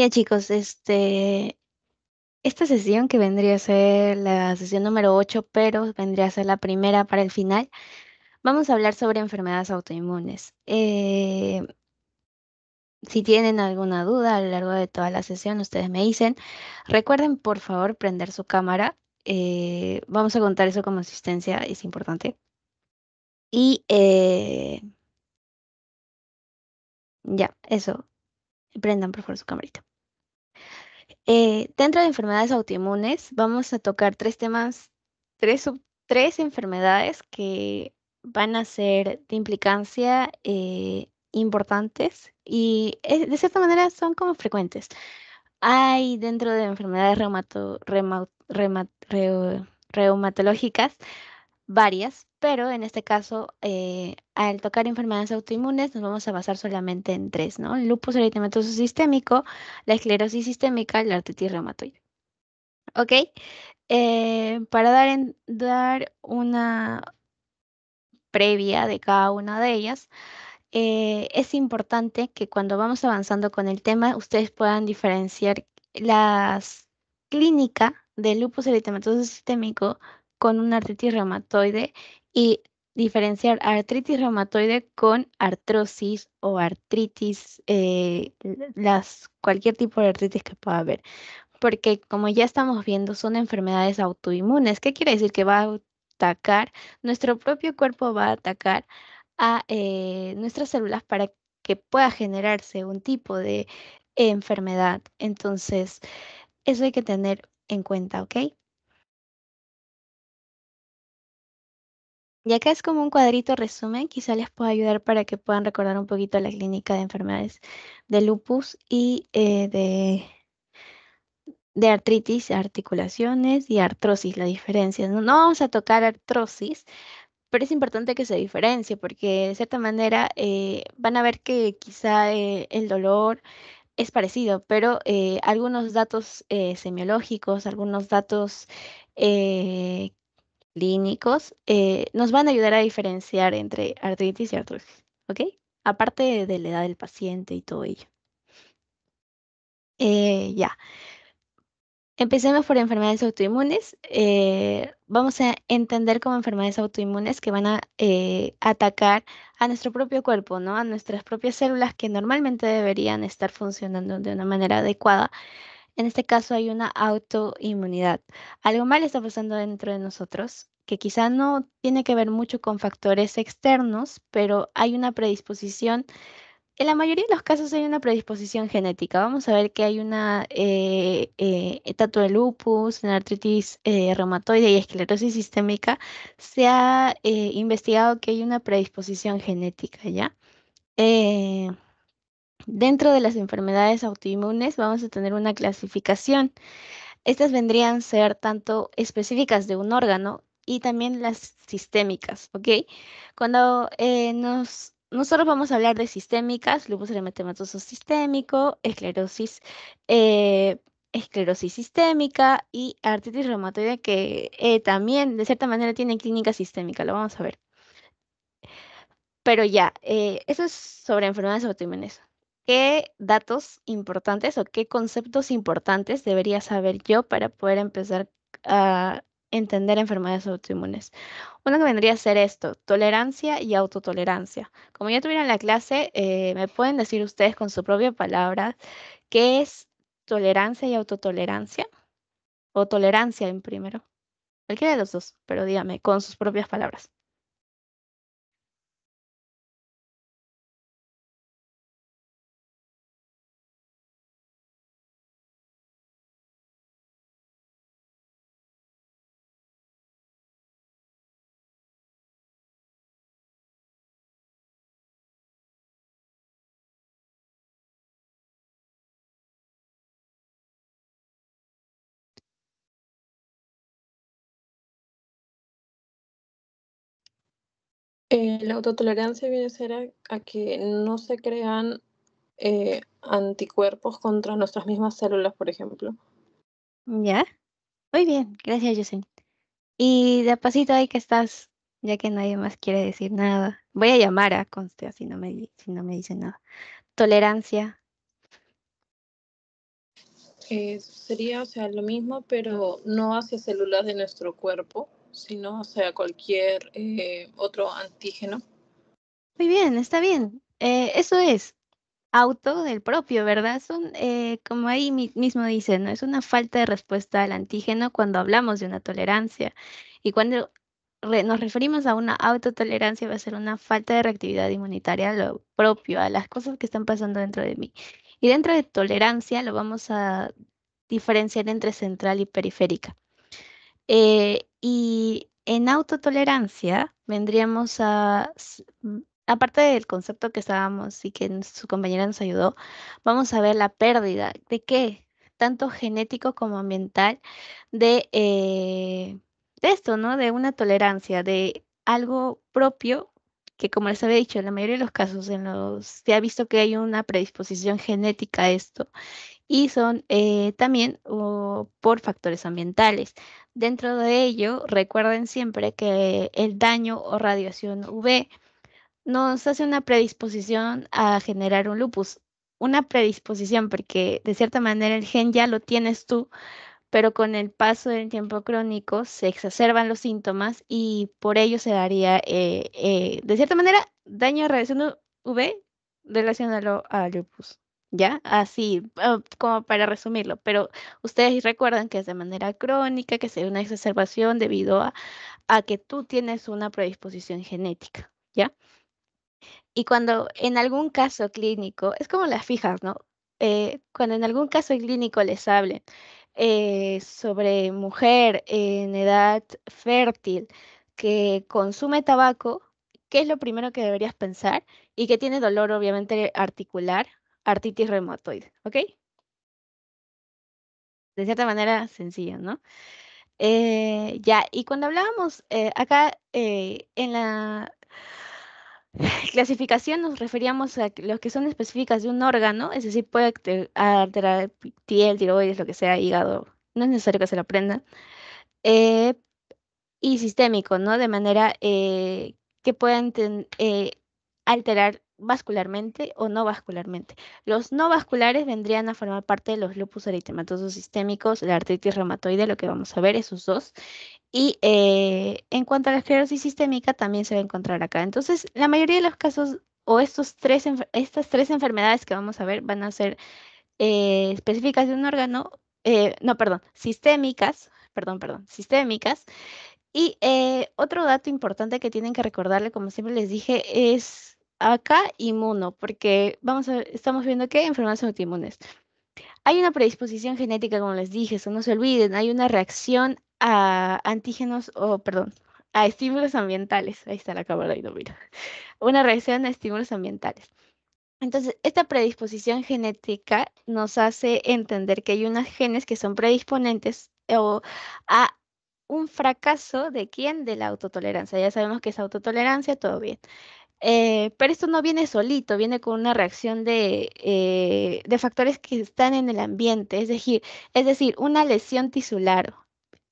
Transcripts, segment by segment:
Ya chicos, este, esta sesión que vendría a ser la sesión número 8, pero vendría a ser la primera para el final, vamos a hablar sobre enfermedades autoinmunes. Eh, si tienen alguna duda a lo largo de toda la sesión, ustedes me dicen. Recuerden, por favor, prender su cámara. Eh, vamos a contar eso como asistencia, es importante. Y eh, ya, eso. Prendan, por favor, su camarita. Eh, dentro de enfermedades autoinmunes vamos a tocar tres temas, tres, enfermedades que van a ser de implicancia eh, importantes y eh, de cierta manera son como frecuentes. Hay dentro de enfermedades reumatológicas, varias, pero en este caso, eh, al tocar enfermedades autoinmunes, nos vamos a basar solamente en tres, ¿no? El lupus eritematoso sistémico, la esclerosis sistémica y la artritis reumatoide. ¿Ok? Eh, para dar, una previa de cada una de ellas, eh, es importante que cuando vamos avanzando con el tema, ustedes puedan diferenciar las clínica del lupus eritematoso sistémico con una artritis reumatoide y diferenciar artritis reumatoide con artrosis o artritis, eh, cualquier tipo de artritis que pueda haber. Porque como ya estamos viendo, son enfermedades autoinmunes. ¿Qué quiere decir? Que va a atacar, nuestro propio cuerpo va a atacar a eh, nuestras células para que pueda generarse un tipo de enfermedad. Entonces, eso hay que tener en cuenta, ¿ok? Y acá es como un cuadrito resumen, quizá les pueda ayudar para que puedan recordar un poquito la clínica de enfermedades de lupus y eh, de, de artritis, articulaciones y artrosis, la diferencia. No, vamos a tocar artrosis, pero es importante que se diferencie porque de cierta manera eh, van a ver que quizá eh, el dolor es parecido, pero algunos datos semiológicos, algunos datos clínicos eh, nos van a ayudar a diferenciar entre artritis y artrosis, ¿ok? Aparte de la edad del paciente y todo ello. Eh, ya. Empecemos por enfermedades autoinmunes. Eh, vamos a entender como enfermedades autoinmunes que van a atacar a nuestro propio cuerpo, ¿no? A nuestras propias células que normalmente deberían estar funcionando de una manera adecuada, en este caso hay una autoinmunidad. Algo mal está pasando dentro de nosotros que quizá no tiene que ver mucho con factores externos, pero hay una predisposición. En la mayoría de los casos hay una predisposición genética. Vamos a ver que hay una eh, de eh, lupus, en artritis eh, reumatoide y esclerosis sistémica. Se ha eh, investigado que hay una predisposición genética, ¿ya? Dentro de las enfermedades autoinmunes vamos a tener una clasificación. Estas vendrían a ser tanto específicas de un órgano y también las sistémicas, ¿ok? Cuando eh, nos, nosotros vamos a hablar de sistémicas, lupus eritematoso sistémico, esclerosis, eh, esclerosis sistémica y artritis reumatoide que eh, también de cierta manera tiene clínica sistémica, lo vamos a ver. Pero ya, eso es sobre enfermedades autoinmunes. ¿Qué datos importantes o qué conceptos importantes debería saber yo para poder empezar a entender enfermedades autoinmunes. Uno que vendría a ser esto, tolerancia y autotolerancia. Como ya en la clase, eh, me pueden decir ustedes con su propia palabra qué es tolerancia y autotolerancia, o tolerancia en primero. Cualquiera de los dos, pero dígame con sus propias palabras. Eh, la autotolerancia viene a ser a, que no se crean eh, anticuerpos contra nuestras mismas células, por ejemplo. Ya. Muy bien, gracias, Yosin. Y de pasito ahí que estás, ya que nadie más quiere decir nada. Voy a llamar a Constea si no me, si no me dice nada. Tolerancia. Eh, sería, o sea, lo mismo, pero no hacia células de nuestro cuerpo, sino, o sea, cualquier eh, otro antígeno. Muy bien, está bien. Eh, eso es auto del propio, ¿verdad? Son, eh, como ahí mismo dicen, ¿no? Es una falta de respuesta al antígeno cuando hablamos de una tolerancia. Y cuando nos referimos a una autotolerancia va a ser una falta de reactividad inmunitaria a lo propio, a las cosas que están pasando dentro de mí. Y dentro de tolerancia lo vamos a diferenciar entre central y periférica. Eh, y en autotolerancia vendríamos a, aparte del concepto que estábamos y que su compañera nos ayudó, vamos a ver la pérdida de qué, tanto genético como ambiental, eh, de, esto, ¿no? De una tolerancia, de algo propio que como les había dicho, en la mayoría de los casos en los se ha visto que hay una predisposición genética a esto y son eh, también por factores ambientales. Dentro de ello, recuerden siempre que el daño o radiación UV nos hace una predisposición a generar un lupus. Una predisposición porque de cierta manera el gen ya lo tienes tú, pero con el paso del tiempo crónico se exacerban los síntomas y por ello se daría, eh, eh, de cierta manera, daño a radiación UV relacionado al lupus. ¿ya? Así, ah, como para resumirlo, pero ustedes recuerdan que es de manera crónica, que se una exacerbación debido a, a que tú tienes una predisposición genética, ¿ya? Y cuando en algún caso clínico, es como las fijas, ¿no? Eh, cuando en algún caso clínico les hablen eh, sobre mujer en edad fértil que consume tabaco, ¿qué es lo primero que deberías pensar? Y que tiene dolor obviamente articular, artritis reumatoide, ¿ok? De cierta manera sencillo, ¿no? Eh, ya, y cuando hablábamos eh, acá eh, en la clasificación nos referíamos a los que son específicas de un órgano, es decir, puede alterar el tiroides, lo que sea, hígado, no es necesario que se lo aprendan, y sistémico, ¿no? De manera que puedan alterar vascularmente o no vascularmente. Los no vasculares vendrían a formar parte de los lupus eritematosos sistémicos, la artritis reumatoide, lo que vamos a ver, esos dos. Y eh, en cuanto a la esclerosis sistémica, también se va a encontrar acá. Entonces, la mayoría de los casos o estos tres, estas tres enfermedades que vamos a ver van a ser eh, específicas de un órgano, eh, no, perdón, sistémicas, perdón, perdón, sistémicas. Y otro dato importante que tienen que recordarle, como siempre les dije, es acá inmuno, porque vamos a estamos viendo que enfermedades autoinmunes. Hay una predisposición genética, como les dije, eso no se olviden, hay una reacción a antígenos, o perdón, a estímulos ambientales. Ahí está la cámara y no mira. Una reacción a estímulos ambientales. Entonces, esta predisposición genética nos hace entender que hay unas genes que son predisponentes o a un fracaso de quién? De la autotolerancia. Ya sabemos que es autotolerancia, todo bien. Eh, pero esto no viene solito, viene con una reacción eh, de, factores que están en el ambiente, es decir, es decir una lesión tisular.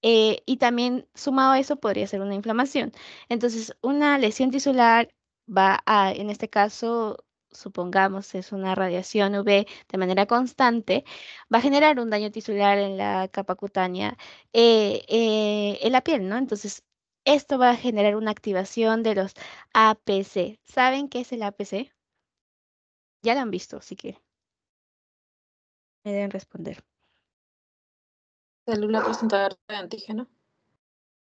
Eh, y también sumado a eso podría ser una inflamación. Entonces, una lesión tisular va a, en este caso, supongamos es una radiación UV de manera constante, va a generar un daño tisular en la capa cutánea, en la piel, ¿no? Entonces, esto va a generar una activación de los APC. ¿Saben qué es el APC? Ya lo han visto, así que me deben responder. Célula presentadora de antígeno.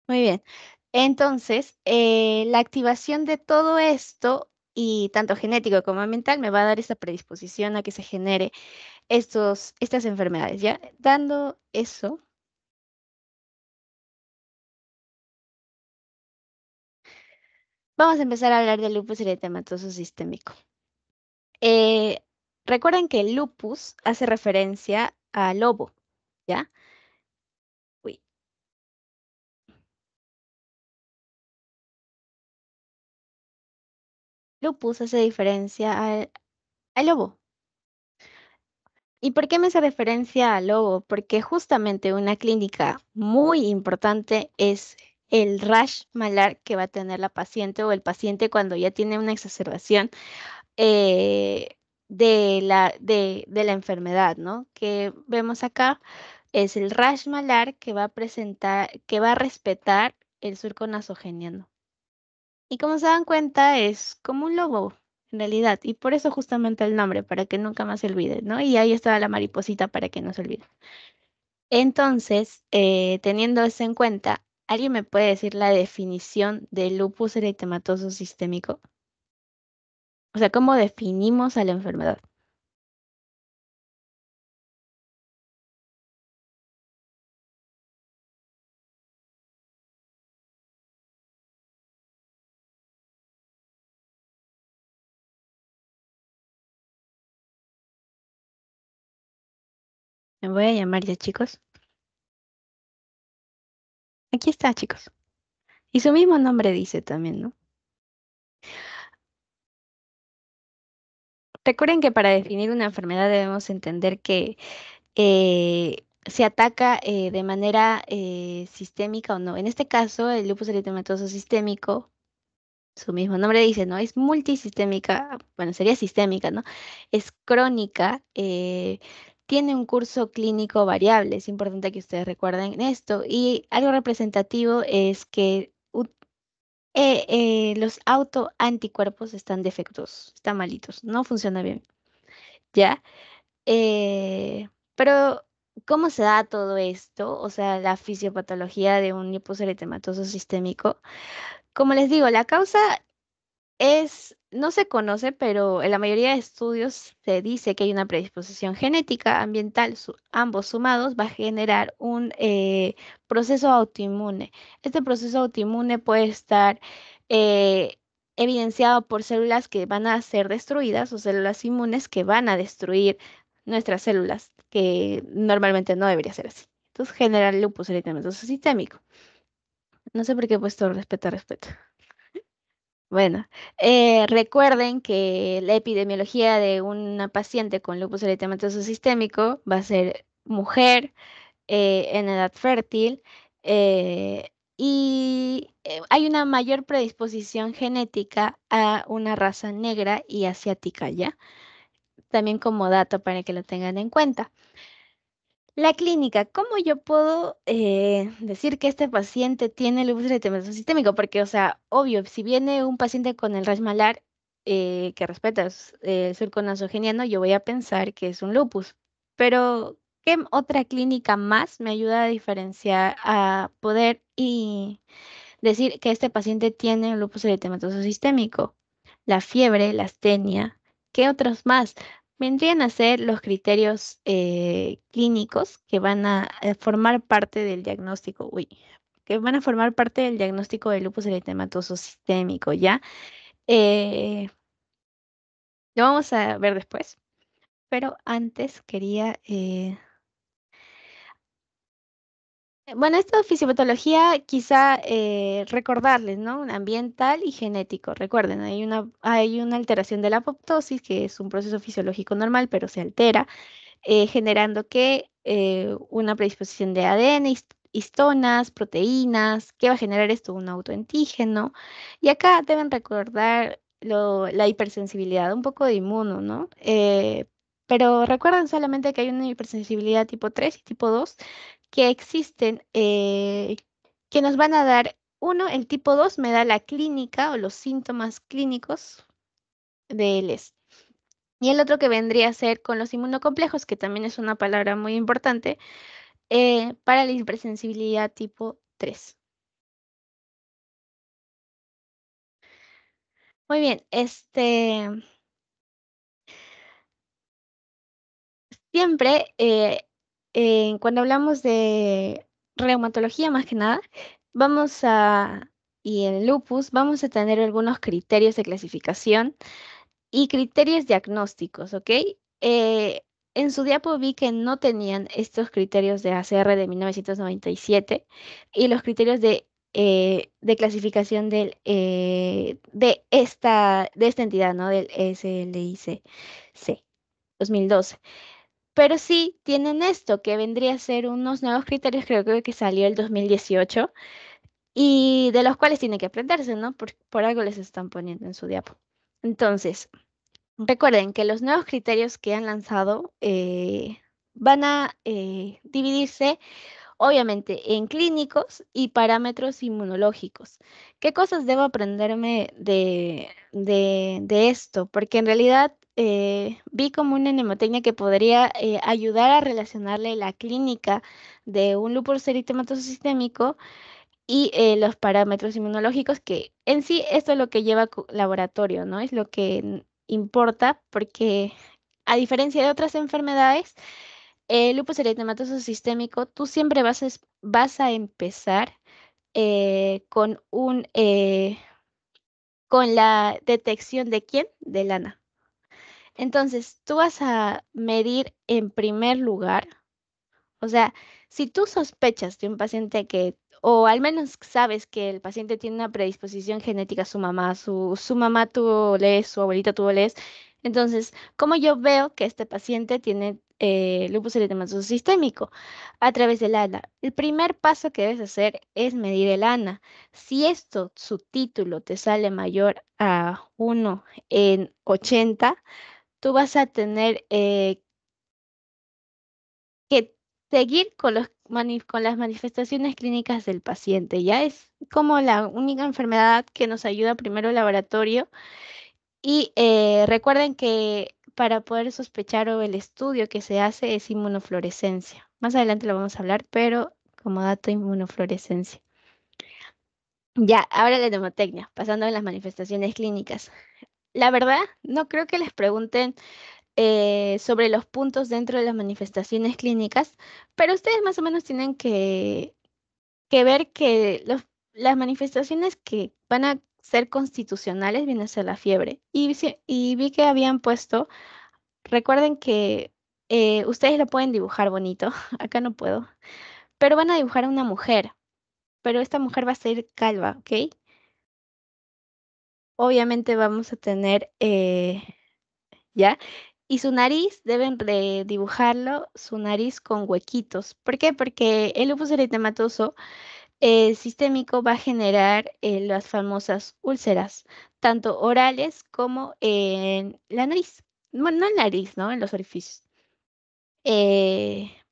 Muy bien. Entonces, eh, la activación de todo esto, y tanto genético como ambiental, me va a dar esa predisposición a que se genere estos, estas enfermedades. ¿ya? Dando eso, vamos a empezar a hablar del lupus eritematoso sistémico. Eh, recuerden que lupus hace referencia a lobo, ¿ya? Uy. Lupus hace diferencia al lobo. ¿Y por qué me hace referencia al lobo? Porque justamente una clínica muy importante es el rash malar que va a tener la paciente o el paciente cuando ya tiene una exacerbación eh, de, la, de, la enfermedad, ¿no? Que vemos acá es el rash malar que va a presentar, que va a respetar el surco nasogeniano. Y como se dan cuenta, es como un lobo, en realidad. Y por eso justamente el nombre, para que nunca más se olvide, ¿no? Y ahí está la mariposita para que no se olvide. Entonces, eh, teniendo eso en cuenta, ¿Alguien me puede decir la definición de lupus eritematoso sistémico? O sea, ¿cómo definimos a la enfermedad? Me voy a llamar ya, chicos. Aquí está, chicos. Y su mismo nombre dice también, ¿no? Recuerden que para definir una enfermedad debemos entender que eh, se ataca eh, de manera eh, sistémica o no. En este caso, el lupus eritematoso sistémico, su mismo nombre dice, ¿no? Es multisistémica, bueno, sería sistémica, ¿no? Es crónica, tiene un curso clínico variable. Es importante que ustedes recuerden esto. Y algo representativo es que eh, eh, los autoanticuerpos están defectuosos, están malitos, no funciona bien. ¿Ya? Eh, pero, ¿cómo se da todo esto? O sea, la fisiopatología de un liposeritematoso sistémico. Como les digo, la causa es, no se conoce, pero en la mayoría de estudios se dice que hay una predisposición genética, ambiental, ambos sumados, va a generar un eh, proceso autoinmune. Este proceso autoinmune puede estar eh, evidenciado por células que van a ser destruidas o células inmunes que van a destruir nuestras células, que normalmente no debería ser así. Entonces, generar lupus eritematoso sistémico. No sé por qué he puesto respeto a respeto. Bueno, eh, recuerden que la epidemiología de una paciente con lupus eritematoso sistémico va a ser mujer eh, en edad fértil eh, y hay una mayor predisposición genética a una raza negra y asiática ya. También como dato para que lo tengan en cuenta. La clínica, ¿cómo yo puedo eh, decir que este paciente tiene lupus eritematoso sistémico? Porque, o sea, obvio, si viene un paciente con el rash malar eh, que respeta eh, el surco nasogeniano, yo voy a pensar que es un lupus. Pero, ¿qué otra clínica más me ayuda a diferenciar, a poder y decir que este paciente tiene lupus eritematoso sistémico? La fiebre, la astenia, ¿qué otros más? vendrían a ser los criterios eh, clínicos que van a eh, formar parte del diagnóstico, uy, que van a formar parte del diagnóstico de lupus eritematoso sistémico, ¿ya? Eh, lo vamos a ver después, pero antes quería eh, bueno, esta fisiopatología quizá eh, recordarles, ¿no? Ambiental y genético. Recuerden, hay una, hay una alteración de la apoptosis, que es un proceso fisiológico normal, pero se altera, eh, generando que una predisposición de ADN, histonas, proteínas, ¿qué va a generar esto? Un autoantígeno. Y acá deben recordar lo, la hipersensibilidad, un poco de inmuno, ¿no? Pero recuerden solamente que hay una hipersensibilidad tipo 3 y tipo 2 que existen, eh, que nos van a dar, uno, el tipo 2 me da la clínica o los síntomas clínicos de él e Y el otro que vendría a ser con los inmunocomplejos, que también es una palabra muy importante, eh, para la hipersensibilidad tipo 3. Muy bien, este, siempre eh, cuando hablamos de reumatología más que nada, vamos a, y en lupus, vamos a tener algunos criterios de clasificación y criterios diagnósticos, ¿ok? Eh, en su diapo vi que no tenían estos criterios de ACR de 1997 y los criterios de, eh, clasificación de, esta, de esta entidad, ¿no? Del e SLICC 2012. Pero sí tienen esto, que vendría a ser unos nuevos criterios, creo, que que salió el 2018, y de los cuales tienen que aprenderse, ¿no? Por, algo les están poniendo en su diapo. Entonces, recuerden que los nuevos criterios que han lanzado eh, van a eh, dividirse obviamente en clínicos y parámetros inmunológicos. ¿Qué cosas debo aprenderme de, esto? Porque en realidad eh, vi como una mnemotecnia que podría eh, ayudar a relacionarle la clínica de un lupus eritematoso sistémico y eh, los parámetros inmunológicos, que en sí esto es lo que lleva laboratorio, ¿no? Es lo que importa porque a diferencia de otras enfermedades, el lupus eritematoso sistémico, tú siempre vas a, vas a empezar con un con la detección de quién, de lana. Entonces, tú vas a medir en primer lugar, o sea, si tú sospechas de un paciente que, o al menos sabes que el paciente tiene una predisposición genética, su mamá, su, su mamá tuvo lees, su abuelita tuvo lees, entonces, ¿cómo yo veo que este paciente tiene eh, lupus eritematoso sistémico a través del ANA. El primer paso que debes hacer es medir el ANA. Si esto, su título, te sale mayor a 1 en 80, tú vas a tener eh, que seguir con, los con las manifestaciones clínicas del paciente. Ya es como la única enfermedad que nos ayuda primero el laboratorio. Y eh, recuerden que para poder sospechar o el estudio que se hace es inmunofluorescencia. Más adelante lo vamos a hablar, pero como dato inmunofluorescencia. Ya, ahora la neumotecnia, pasando a las manifestaciones clínicas la verdad, no creo que les pregunten eh, sobre los puntos dentro de las manifestaciones clínicas, pero ustedes más o menos tienen que, ver que las manifestaciones que van a ser constitucionales viene a ser la fiebre. Y, vi que habían puesto, recuerden que eh, ustedes lo pueden dibujar bonito, acá no puedo, pero van a dibujar a una mujer, pero esta mujer va a ser calva, ¿ok? obviamente vamos a tener eh, ya. Y su nariz deben dibujarlo, su nariz con huequitos. ¿Por qué? Porque el lupus eritematoso eh, sistémico va a generar eh, las famosas úlceras, tanto orales como en la nariz. Bueno, no en la nariz, ¿no? En los orificios.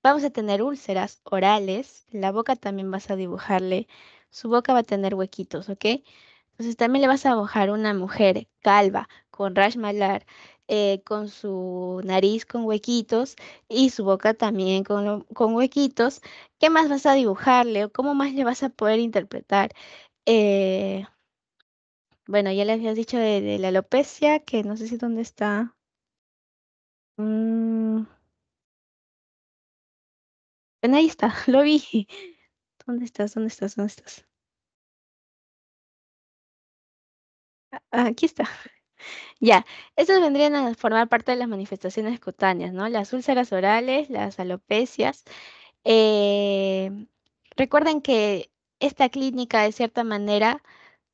vamos a tener úlceras orales. La boca también vas a dibujarle. Su boca va a tener huequitos, ¿ok? Entonces también le vas a dibujar una mujer calva, con rash malar, eh, con su nariz con huequitos y su boca también con, huequitos. ¿Qué más vas a dibujarle o cómo más le vas a poder interpretar? Eh, bueno, ya les habías dicho de, la alopecia, que no sé si dónde está. Mm. Bueno, ahí está, lo vi. ¿Dónde estás? ¿Dónde estás? ¿Dónde estás? Aquí está. Ya, estos vendrían a formar parte de las manifestaciones cutáneas, ¿no? Las úlceras orales, las alopecias. Eh, recuerden que esta clínica, de cierta manera,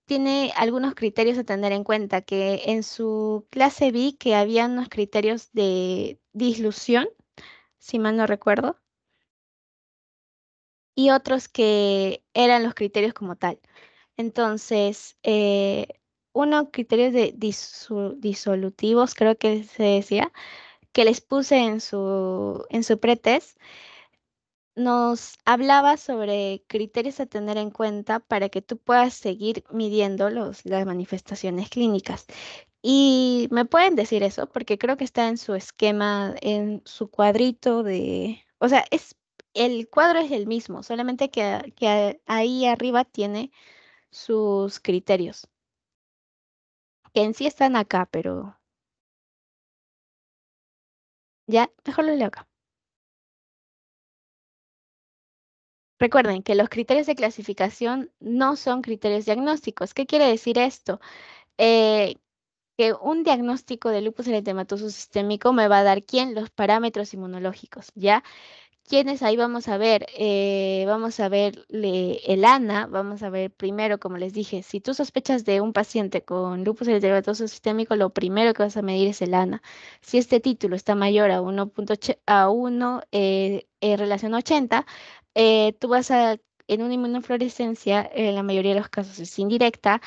tiene algunos criterios a tener en cuenta, que en su clase vi que había unos criterios de dislusión, si mal no recuerdo, y otros que eran los criterios como tal. Entonces, eh, uno, criterios de disolutivos, creo que se decía, que les puse en su, en su pretest, nos hablaba sobre criterios a tener en cuenta para que tú puedas seguir midiendo las manifestaciones clínicas. Y me pueden decir eso, porque creo que está en su esquema, en su cuadrito de, o sea, es el cuadro es el mismo, solamente que ahí arriba tiene sus criterios que en sí están acá, pero... Ya, mejor lo leo acá. Recuerden que los criterios de clasificación no son criterios diagnósticos. ¿Qué quiere decir esto? Eh, que un diagnóstico de lupus eritematoso sistémico me va a dar quién? Los parámetros inmunológicos, ¿ya? ¿Quiénes ahí vamos a ver, eh, vamos a ver el ANA, vamos a ver primero, como les dije, si tú sospechas de un paciente con lupus eritematoso sistémico, lo primero que vas a medir es el ANA. Si este título está mayor a 1, a eh, relación 80, eh, tú vas a en una inmunofluorescencia, en la mayoría de los casos es indirecta,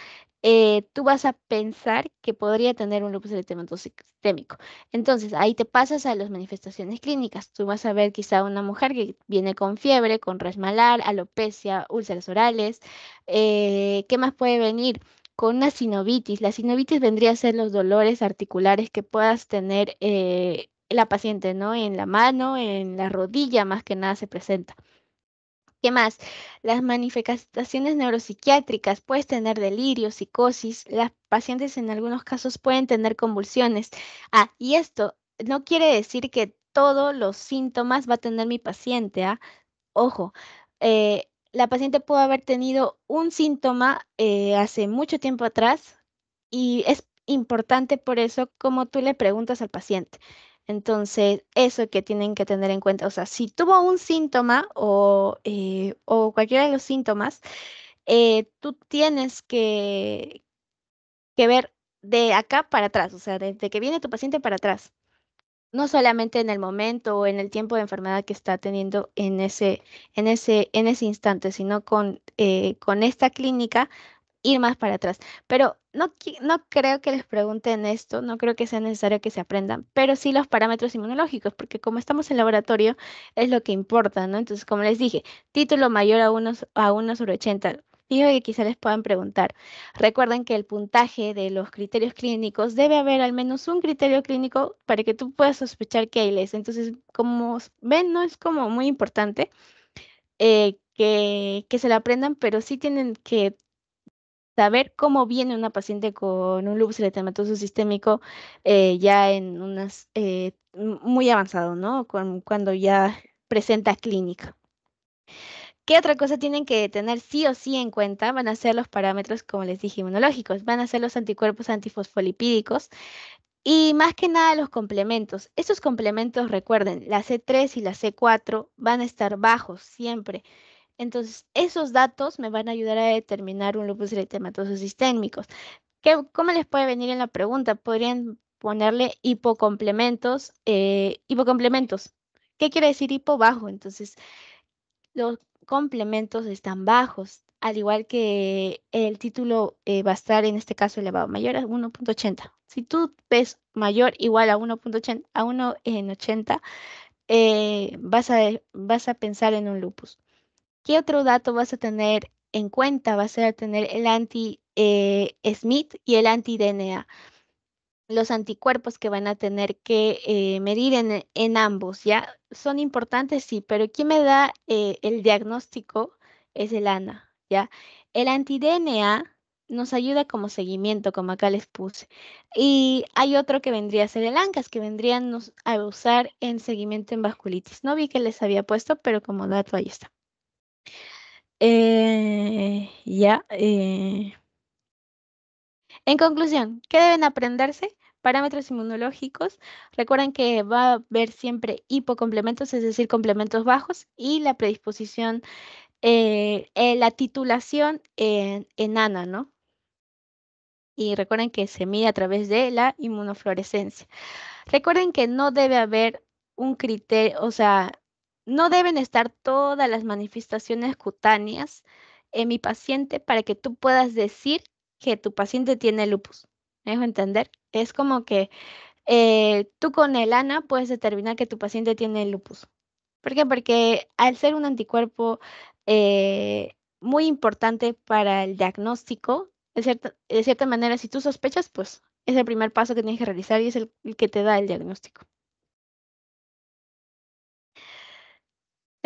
eh, tú vas a pensar que podría tener un lupus eritematoso sistémico. Entonces, ahí te pasas a las manifestaciones clínicas. Tú vas a ver quizá una mujer que viene con fiebre, con resmalar, alopecia, úlceras orales. Eh, ¿Qué más puede venir? Con una sinovitis. La sinovitis vendría a ser los dolores articulares que puedas tener eh, la paciente, ¿no? En la mano, en la rodilla, más que nada se presenta. ¿Qué más? Las manifestaciones neuropsiquiátricas, puedes tener delirio, psicosis, las pacientes en algunos casos pueden tener convulsiones. Ah, y esto no quiere decir que todos los síntomas va a tener mi paciente, ¿ah? Ojo, eh, la paciente puede haber tenido un síntoma eh, hace mucho tiempo atrás y es importante por eso como tú le preguntas al paciente. Entonces, eso que tienen que tener en cuenta, o sea, si tuvo un síntoma o, eh, o cualquiera de los síntomas, eh, tú tienes que, que ver de acá para atrás, o sea, desde que viene tu paciente para atrás, no solamente en el momento o en el tiempo de enfermedad que está teniendo en ese, en ese, en ese instante, sino con, eh, con esta clínica ir más para atrás. Pero no, no creo que les pregunten esto, no creo que sea necesario que se aprendan, pero sí los parámetros inmunológicos, porque como estamos en laboratorio, es lo que importa, ¿no? Entonces, como les dije, título mayor a 1 a unos sobre 80. Digo que quizá les puedan preguntar. Recuerden que el puntaje de los criterios clínicos debe haber al menos un criterio clínico para que tú puedas sospechar que hay les. Entonces, como ven, no es como muy importante eh, que, que se lo aprendan, pero sí tienen que saber cómo viene una paciente con un lupus eritematoso sistémico eh, ya en unas eh, muy avanzado, ¿no? cuando ya presenta clínica. ¿Qué otra cosa tienen que tener sí o sí en cuenta? Van a ser los parámetros, como les dije, inmunológicos, van a ser los anticuerpos antifosfolipídicos y más que nada los complementos. Esos complementos, recuerden, la C3 y la C4 van a estar bajos siempre. Entonces, esos datos me van a ayudar a determinar un lupus eritematoso sistémico. ¿Qué, ¿Cómo les puede venir en la pregunta? Podrían ponerle hipocomplementos. Eh, hipocomplementos. ¿Qué quiere decir hipo bajo? Entonces, los complementos están bajos, al igual que el título eh, va a estar en este caso elevado, mayor a 1.80. Si tú ves mayor igual a 1.80, a 1 en eh, vas, a, vas a pensar en un lupus. ¿Qué otro dato vas a tener en cuenta? Vas a tener el anti-Smith eh, y el anti-DNA, los anticuerpos que van a tener que eh, medir en, ambos, ¿ya? Son importantes, sí, pero ¿quién me da eh, el diagnóstico? Es el ANA, ¿ya? El anti-DNA nos ayuda como seguimiento, como acá les puse. Y hay otro que vendría a ser el ANCAS, que vendrían a usar en seguimiento en vasculitis. No vi que les había puesto, pero como dato ahí está. Eh, ya. Eh. En conclusión, ¿qué deben aprenderse? Parámetros inmunológicos. Recuerden que va a haber siempre hipocomplementos, es decir, complementos bajos, y la predisposición, eh, la titulación en enana, ¿no? y recuerden que se mide a través de la inmunofluorescencia. Recuerden que no debe haber un criterio, o sea, no deben estar todas las manifestaciones cutáneas en mi paciente para que tú puedas decir que tu paciente tiene lupus. ¿Me dejo entender? Es como que eh, tú con el ANA puedes determinar que tu paciente tiene lupus. ¿Por qué? Porque al ser un anticuerpo eh, muy importante para el diagnóstico, de cierta, de cierta, manera, si tú sospechas, pues es el primer paso que tienes que realizar y es el que te da el diagnóstico.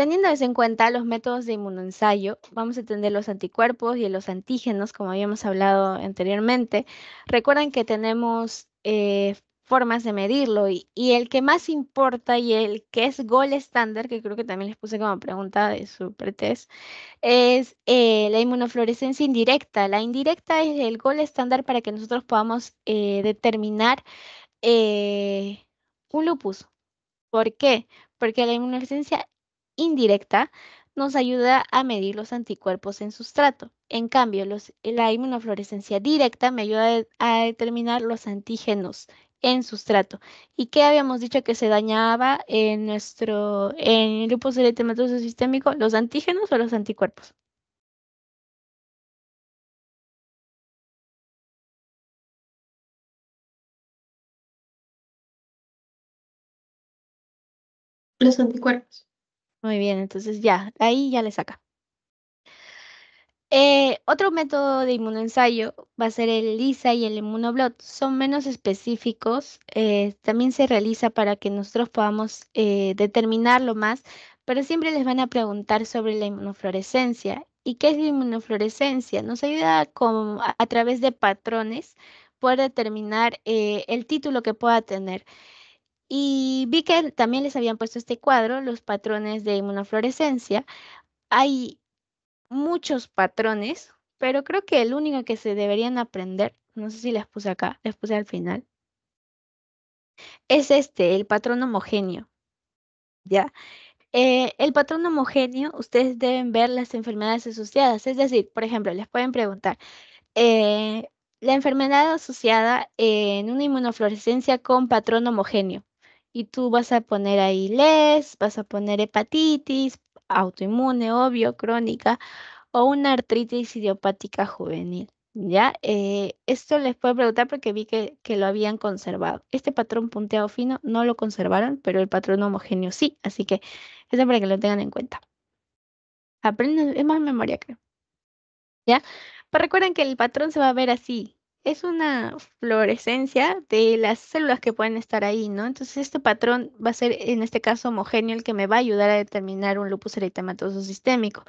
Teniendo en cuenta, los métodos de inmunoensayo, vamos a entender los anticuerpos y los antígenos, como habíamos hablado anteriormente. Recuerden que tenemos eh, formas de medirlo y, el que más importa y el que es gol estándar, que creo que también les puse como pregunta de su pretest, es eh, la inmunofluorescencia indirecta. La indirecta es el gol estándar para que nosotros podamos eh, determinar un lupus. ¿Por qué? Porque la inmunofluorescencia indirecta nos ayuda a medir los anticuerpos en sustrato. En cambio, los, la inmunofluorescencia directa me ayuda a determinar los antígenos en sustrato. ¿Y qué habíamos dicho que se dañaba en nuestro en el lupus eritematoso sistémico? ¿Los antígenos o los anticuerpos? Los anticuerpos. Muy bien, entonces ya, ahí ya le saca. Eh, otro método de inmunoensayo va a ser el LISA y el inmunoblot. Son menos específicos. Eh, también se realiza para que nosotros podamos eh, determinarlo más, pero siempre les van a preguntar sobre la inmunofluorescencia. ¿Y qué es la inmunofluorescencia? Nos ayuda a, través de patrones poder determinar el título que pueda tener. Y vi que también les habían puesto este cuadro, los patrones de inmunofluorescencia. Hay muchos patrones, pero creo que el único que se deberían aprender, no sé si les puse acá, les puse al final, es este, el patrón homogéneo. ¿Ya? Eh, el patrón homogéneo, ustedes deben ver las enfermedades asociadas. Es decir, por ejemplo, les pueden preguntar, eh, la enfermedad asociada en una inmunofluorescencia con patrón homogéneo y tú vas a poner ahí les, vas a poner hepatitis, autoinmune, obvio, crónica, o una artritis idiopática juvenil. ¿Ya? Eh, esto les puedo preguntar porque vi que, que, lo habían conservado. Este patrón punteado fino no lo conservaron, pero el patrón homogéneo sí. Así que eso para que lo tengan en cuenta. Aprenden, es más memoria, creo. ¿Ya? Pero pues recuerden que el patrón se va a ver así, es una fluorescencia de las células que pueden estar ahí, ¿no? Entonces este patrón va a ser en este caso homogéneo el que me va a ayudar a determinar un lupus eritematoso sistémico.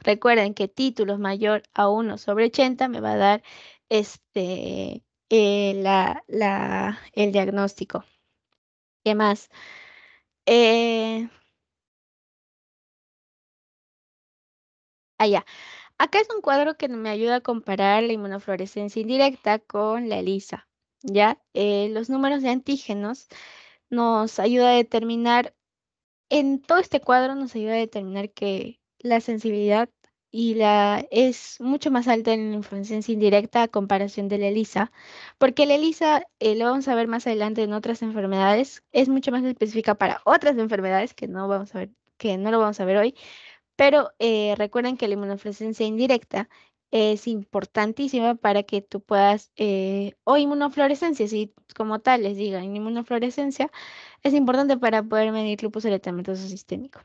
Recuerden que títulos mayor a 1 sobre 80 me va a dar este, eh, el diagnóstico. ¿Qué más? Eh... Allá. Ah, Acá es un cuadro que me ayuda a comparar la inmunofluorescencia indirecta con la ELISA. ¿ya? Eh, los números de antígenos nos ayuda a determinar, en todo este cuadro nos ayuda a determinar que la sensibilidad y la, es mucho más alta en la inmunofluorescencia indirecta a comparación de la ELISA, porque la ELISA, eh, lo vamos a ver más adelante en otras enfermedades, es mucho más específica para otras enfermedades que no vamos a ver, que no lo vamos a ver hoy, pero eh, recuerden que la inmunofluorescencia indirecta es importantísima para que tú puedas, eh, o inmunofluorescencia, si como tal les digan inmunofluorescencia, es importante para poder medir lupus eritematoso sistémico.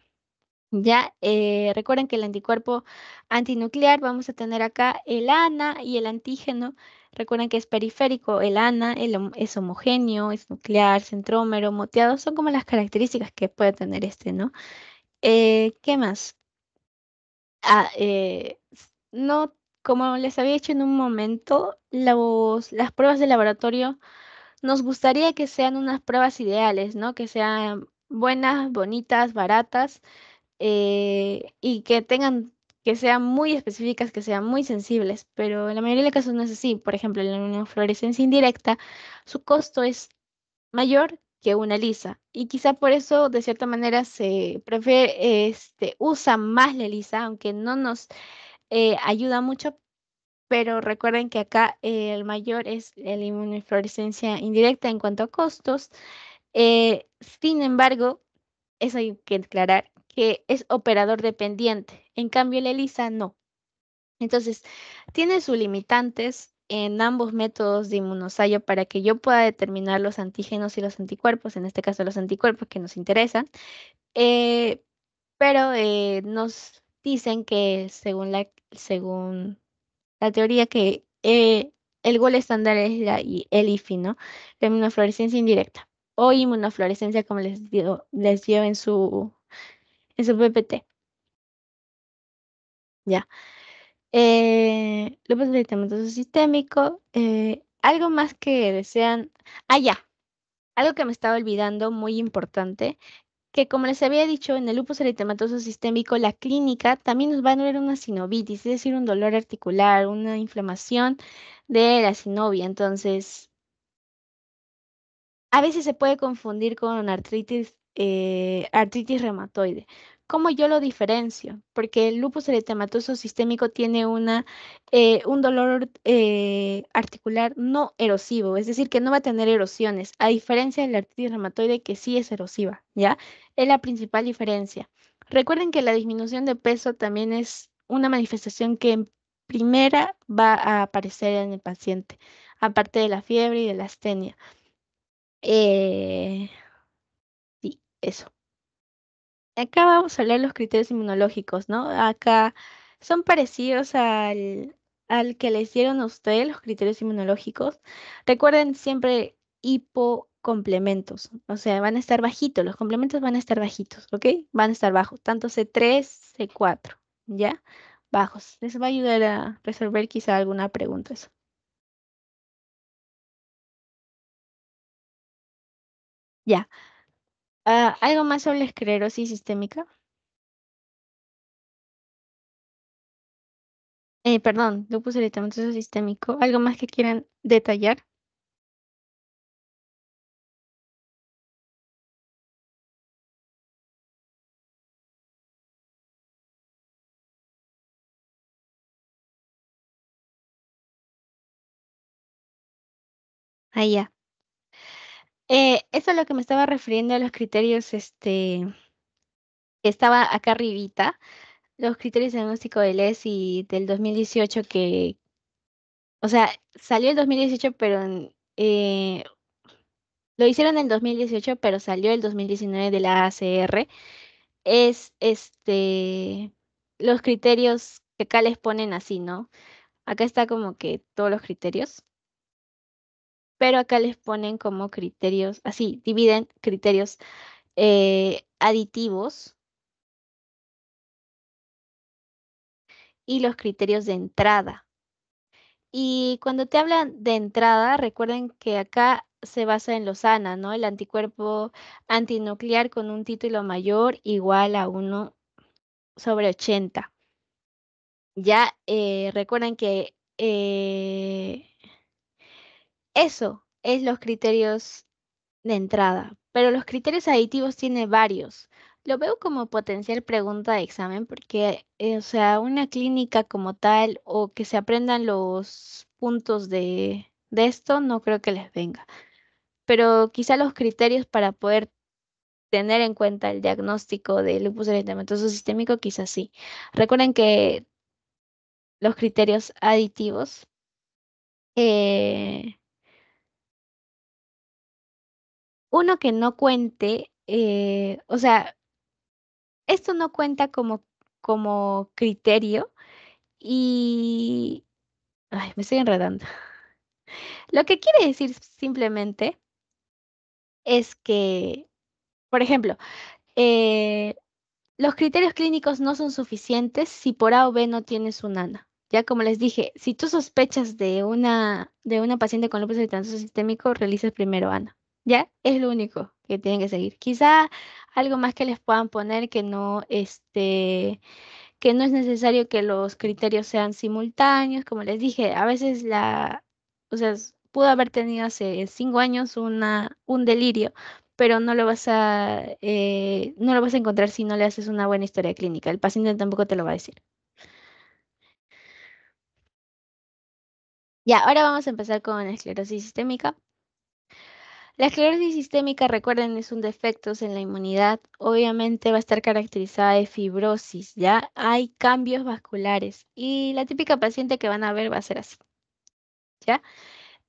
Ya, eh, recuerden que el anticuerpo antinuclear, vamos a tener acá el ANA y el antígeno. Recuerden que es periférico, el ANA es homogéneo, es nuclear, centrómero, moteado, son como las características que puede tener este, ¿no? ¿Qué más? Ah, eh, no, como les había dicho en un momento, las pruebas de laboratorio nos gustaría que sean unas pruebas ideales, ¿no? Que sean buenas, bonitas, baratas eh, y que tengan que sean muy específicas, que sean muy sensibles, pero en la mayoría de los casos no es así. Por ejemplo, en la fluorescencia indirecta, su costo es mayor que una lisa. Y quizá por eso, de cierta manera, se prefiere, este, usa más la lisa, aunque no nos eh, ayuda mucho. Pero recuerden que acá eh, el mayor es la inmunofluorescencia indirecta en cuanto a costos. Eh, sin embargo, eso hay que declarar que es operador dependiente. En cambio, la ELISA no. Entonces, tiene sus limitantes, en ambos métodos de inmunosayo para que yo pueda determinar los antígenos y los anticuerpos, en este caso los anticuerpos que nos interesan, eh, pero eh, nos dicen que según la, según la teoría que eh, el gol estándar es la, el IFI, ¿no? La inmunofluorescencia indirecta o inmunofluorescencia como les digo les dio en su, en su PPT. Ya. Eh, lupus eritematoso sistémico, eh, algo más que desean. Ah, ya. Algo que me estaba olvidando, muy importante, que como les había dicho, en el lupus eritematoso sistémico, la clínica también nos va a dar una sinovitis, es decir, un dolor articular, una inflamación de la sinovia. Entonces, a veces se puede confundir con artritis, eh, artritis reumatoide, ¿Cómo yo lo diferencio? Porque el lupus eritematoso sistémico tiene una, eh, un dolor eh, articular no erosivo, es decir, que no va a tener erosiones, a diferencia de la artritis reumatoide que sí es erosiva, ¿ya? Es la principal diferencia. Recuerden que la disminución de peso también es una manifestación que en primera va a aparecer en el paciente, aparte de la fiebre y de la astenia. Eh, sí, eso acá vamos a hablar los criterios inmunológicos, ¿no? Acá son parecidos al, al que les dieron a ustedes los criterios inmunológicos. Recuerden siempre hipocomplementos, o sea, van a estar bajitos, los complementos van a estar bajitos, ¿ok? Van a estar bajos, tanto C3, C4, ¿ya? Bajos. Les va a ayudar a resolver quizá alguna pregunta. Eso. Ya. Ah, ¿Algo más sobre la esclerosis sistémica? Eh, perdón, lupus eritematoso sistémico. ¿Algo más que quieran detallar? Ahí ya. Eh, eso es lo que me estaba refiriendo a los criterios, este, que estaba acá arribita, los criterios diagnóstico e del ESI del 2018 que, o sea, salió el 2018, pero eh, lo hicieron en el 2018, pero salió el 2019 de la ACR, es este, los criterios que acá les ponen así, ¿no? Acá está como que todos los criterios pero acá les ponen como criterios, así, dividen criterios eh, aditivos y los criterios de entrada. Y cuando te hablan de entrada, recuerden que acá se basa en Lozana, ¿no? El anticuerpo antinuclear con un título mayor igual a 1 sobre 80. Ya eh, recuerden que eh, eso es los criterios de entrada, pero los criterios aditivos tiene varios. Lo veo como potencial pregunta de examen porque, eh, o sea, una clínica como tal o que se aprendan los puntos de, esto, no creo que les venga. Pero quizá los criterios para poder tener en cuenta el diagnóstico de lupus eritematoso sistémico, quizás sí. Recuerden que los criterios aditivos eh, uno que no cuente, eh, o sea, esto no cuenta como, como criterio y... Ay, me estoy enredando. Lo que quiere decir simplemente es que, por ejemplo, eh, los criterios clínicos no son suficientes si por A o B no tienes un ANA. Ya como les dije, si tú sospechas de una, de una paciente con lupus eritematoso sistémico, realizas primero ANA. Ya, es lo único que tienen que seguir. Quizá algo más que les puedan poner que no, este, que no es necesario que los criterios sean simultáneos, como les dije, a veces la, o sea, pudo haber tenido hace cinco años una, un delirio, pero no lo vas a, eh, no lo vas a encontrar si no le haces una buena historia clínica. El paciente tampoco te lo va a decir. Ya, ahora vamos a empezar con esclerosis sistémica. La esclerosis sistémica, recuerden, es un defecto en la inmunidad. Obviamente va a estar caracterizada de fibrosis, ¿ya? Hay cambios vasculares y la típica paciente que van a ver va a ser así, ¿ya?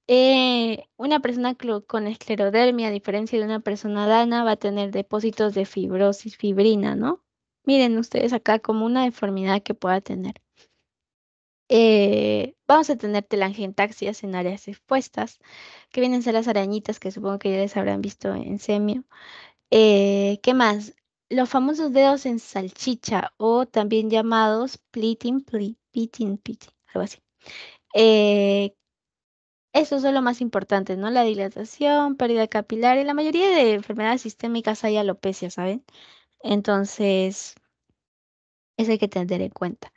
Eh, una persona con esclerodermia, a diferencia de una persona dana, va a tener depósitos de fibrosis fibrina, ¿no? Miren ustedes acá como una deformidad que pueda tener. Eh, vamos a tener telangentaxias en áreas expuestas, que vienen a ser las arañitas que supongo que ya les habrán visto en semio. Eh, ¿Qué más? Los famosos dedos en salchicha o también llamados pleating, pleating, pleating, algo así. Eh, son los más importantes, ¿no? La dilatación, pérdida capilar. y la mayoría de enfermedades sistémicas hay alopecia, ¿saben? Entonces, eso hay que tener en cuenta.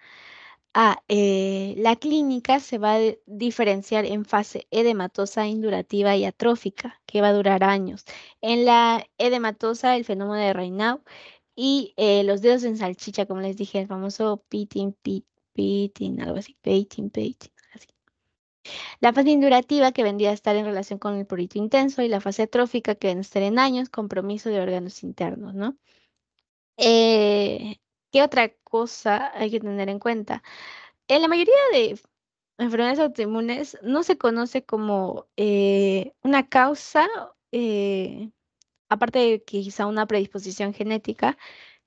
A. Ah, eh, la clínica se va a diferenciar en fase edematosa, indurativa y atrófica, que va a durar años. En la edematosa, el fenómeno de Reinau, y eh, los dedos en salchicha, como les dije, el famoso pitting, pit, pitting, algo así, pitting, pitting. Así. La fase indurativa que vendría a estar en relación con el purito intenso y la fase atrófica que vendría a estar en años, compromiso de órganos internos, ¿no? Eh, ¿Qué otra cosa hay que tener en cuenta? En la mayoría de enfermedades autoinmunes no se conoce como eh, una causa, eh, aparte de quizá una predisposición genética,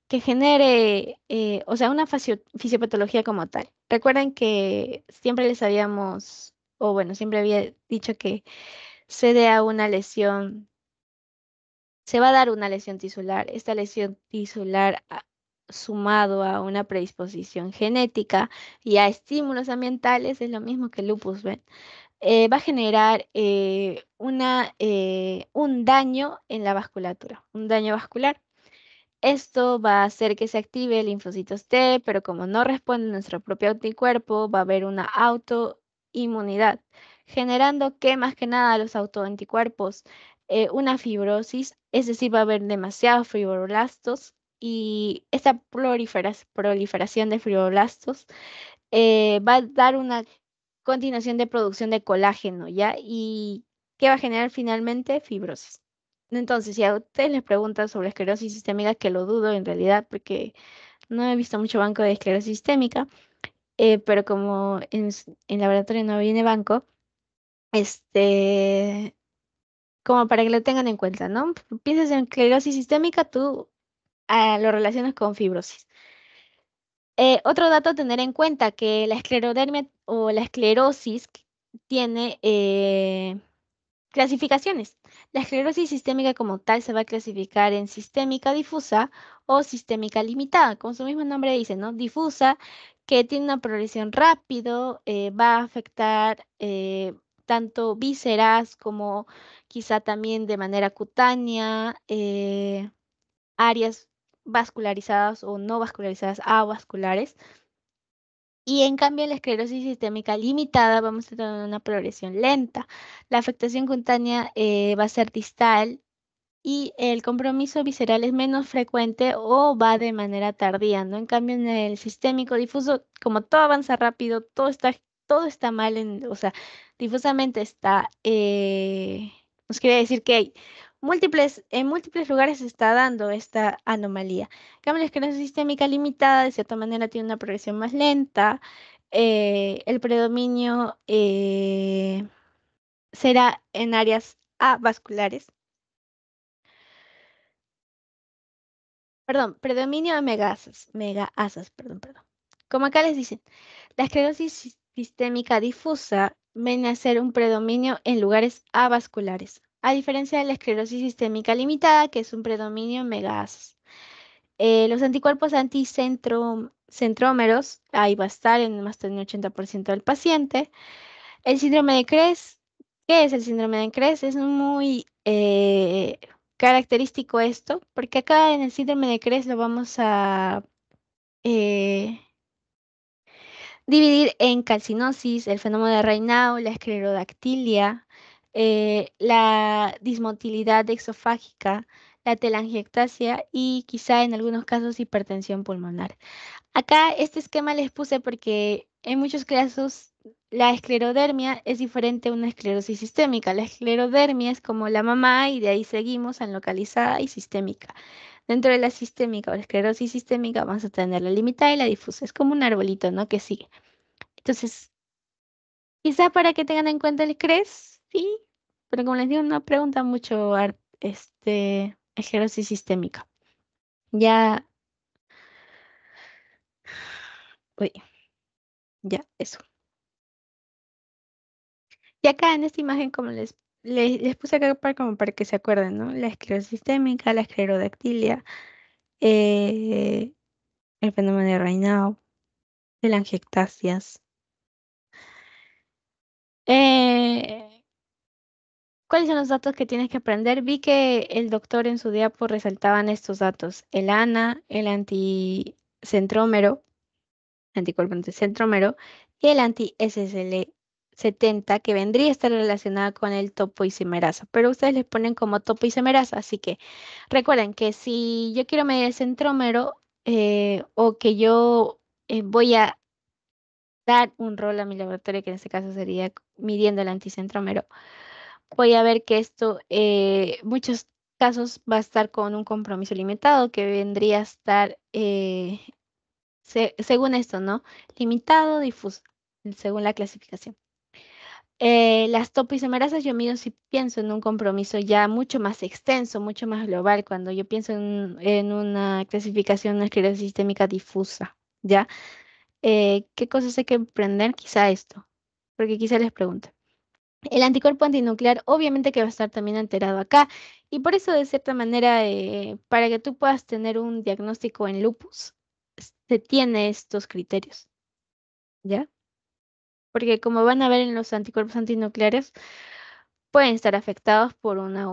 que genere, eh, o sea, una fisiopatología como tal. Recuerden que siempre les habíamos, o bueno, siempre había dicho que se dé a una lesión, se va a dar una lesión tisular. Esta lesión tisular ah, sumado a una predisposición genética y a estímulos ambientales, es lo mismo que el lupus, ¿ven? Eh, va a generar eh, eh, un daño en la vasculatura, un daño vascular. Esto va a hacer que se active el linfocito T, pero como no responde nuestro propio anticuerpo, va a haber una autoinmunidad, generando que más que nada los autoanticuerpos, una fibrosis, es decir, va a haber demasiados fibroblastos y esta proliferación de fibroblastos eh, va a dar una continuación de producción de colágeno, ¿ya? Y que va a generar finalmente fibrosis. Entonces, si a ustedes les preguntan sobre esclerosis sistémica, que lo dudo en realidad porque no he visto mucho banco de esclerosis sistémica, eh, pero como en, en laboratorio no viene banco, este, como para que lo tengan en cuenta, ¿no? Piensas en esclerosis sistémica, tú a ah, lo relacionados con fibrosis. Eh, otro dato a tener en cuenta que la esclerodermia o la esclerosis tiene eh, clasificaciones. La esclerosis sistémica como tal se va a clasificar en sistémica difusa o sistémica limitada, como su mismo nombre dice, ¿no? Difusa, que tiene una progresión rápido, eh, va a afectar tanto vísceras como quizá también de manera cutánea, áreas vascularizadas o no vascularizadas avasculares. Y en cambio, en la esclerosis sistémica limitada vamos a tener una progresión lenta. La afectación cutánea eh, va a ser distal y el compromiso visceral es menos frecuente o va de manera tardía, ¿no? En cambio, en el sistémico difuso, como todo avanza rápido, todo está, todo está mal, en, o sea, difusamente está, eh, nos quiere decir que hay en múltiples lugares se está dando esta anomalía. En cambio, la esclerosis sistémica limitada, de cierta manera, tiene una progresión más lenta. Eh, el predominio eh, será en áreas avasculares. Perdón, predominio de megaasas, Como acá les dicen, la esclerosis sistémica difusa viene a ser un predominio en lugares avasculares a diferencia de la esclerosis sistémica limitada, que es un predominio en megas, eh, los anticuerpos anticentrómeros, ahí va a estar en más del 80% del paciente. El síndrome de CRES, ¿qué es el síndrome de CRES? Es muy eh, característico esto, porque acá en el síndrome de cres lo vamos a eh, dividir en calcinosis, el fenómeno de Raynaud, la esclerodactilia, eh, la dismotilidad exofágica, la telangiectasia y quizá en algunos casos hipertensión pulmonar. Acá este esquema les puse porque en muchos casos la esclerodermia es diferente a una esclerosis sistémica. La esclerodermia es como la mamá y de ahí seguimos en localizada y sistémica. Dentro de la sistémica o la esclerosis sistémica vamos a tener la limitada y la difusa. Es como un arbolito, ¿no? Que sigue. Entonces, quizá para que tengan en cuenta el CRES, ¿sí? Pero como les digo, no pregunta mucho este, esclerosis sistémica. Ya. Uy. Ya, eso. Y acá en esta imagen, como les, les, puse acá para, como para que se acuerden, ¿no? La esclerosis sistémica, la esclerodactilia, eh, el fenómeno de Raynaud, de las angiectasias. Eh, ¿Cuáles son los datos que tienes que aprender? Vi que el doctor en su diapo pues, resaltaban estos datos, el ANA, el anticentrómero, anticuerpo centrómero, y el anti-SSL70, que vendría a estar relacionada con el topo topoisomerasa, pero ustedes les ponen como topo topoisomerasa, así que recuerden que si yo quiero medir el centrómero eh, o que yo eh, voy a dar un rol a mi laboratorio, que en este caso sería midiendo el anticentrómero, voy a ver que esto, eh, muchos casos va a estar con un compromiso limitado que vendría a estar, eh, según esto, ¿no? Limitado, difuso, según la clasificación. Eh, las topoisomerasas yo miro si pienso en un compromiso ya mucho más extenso, mucho más global, cuando yo pienso en, una clasificación esclerosis sistémica difusa, ¿ya? Eh, ¿Qué cosas hay que aprender? Quizá esto, porque quizá les pregunto el anticuerpo antinuclear obviamente que va a estar también enterado acá. Y por eso, de cierta manera, eh, para que tú puedas tener un diagnóstico en lupus, se tiene estos criterios. ¿Ya? Porque como van a ver en los anticuerpos antinucleares, pueden estar afectados por una,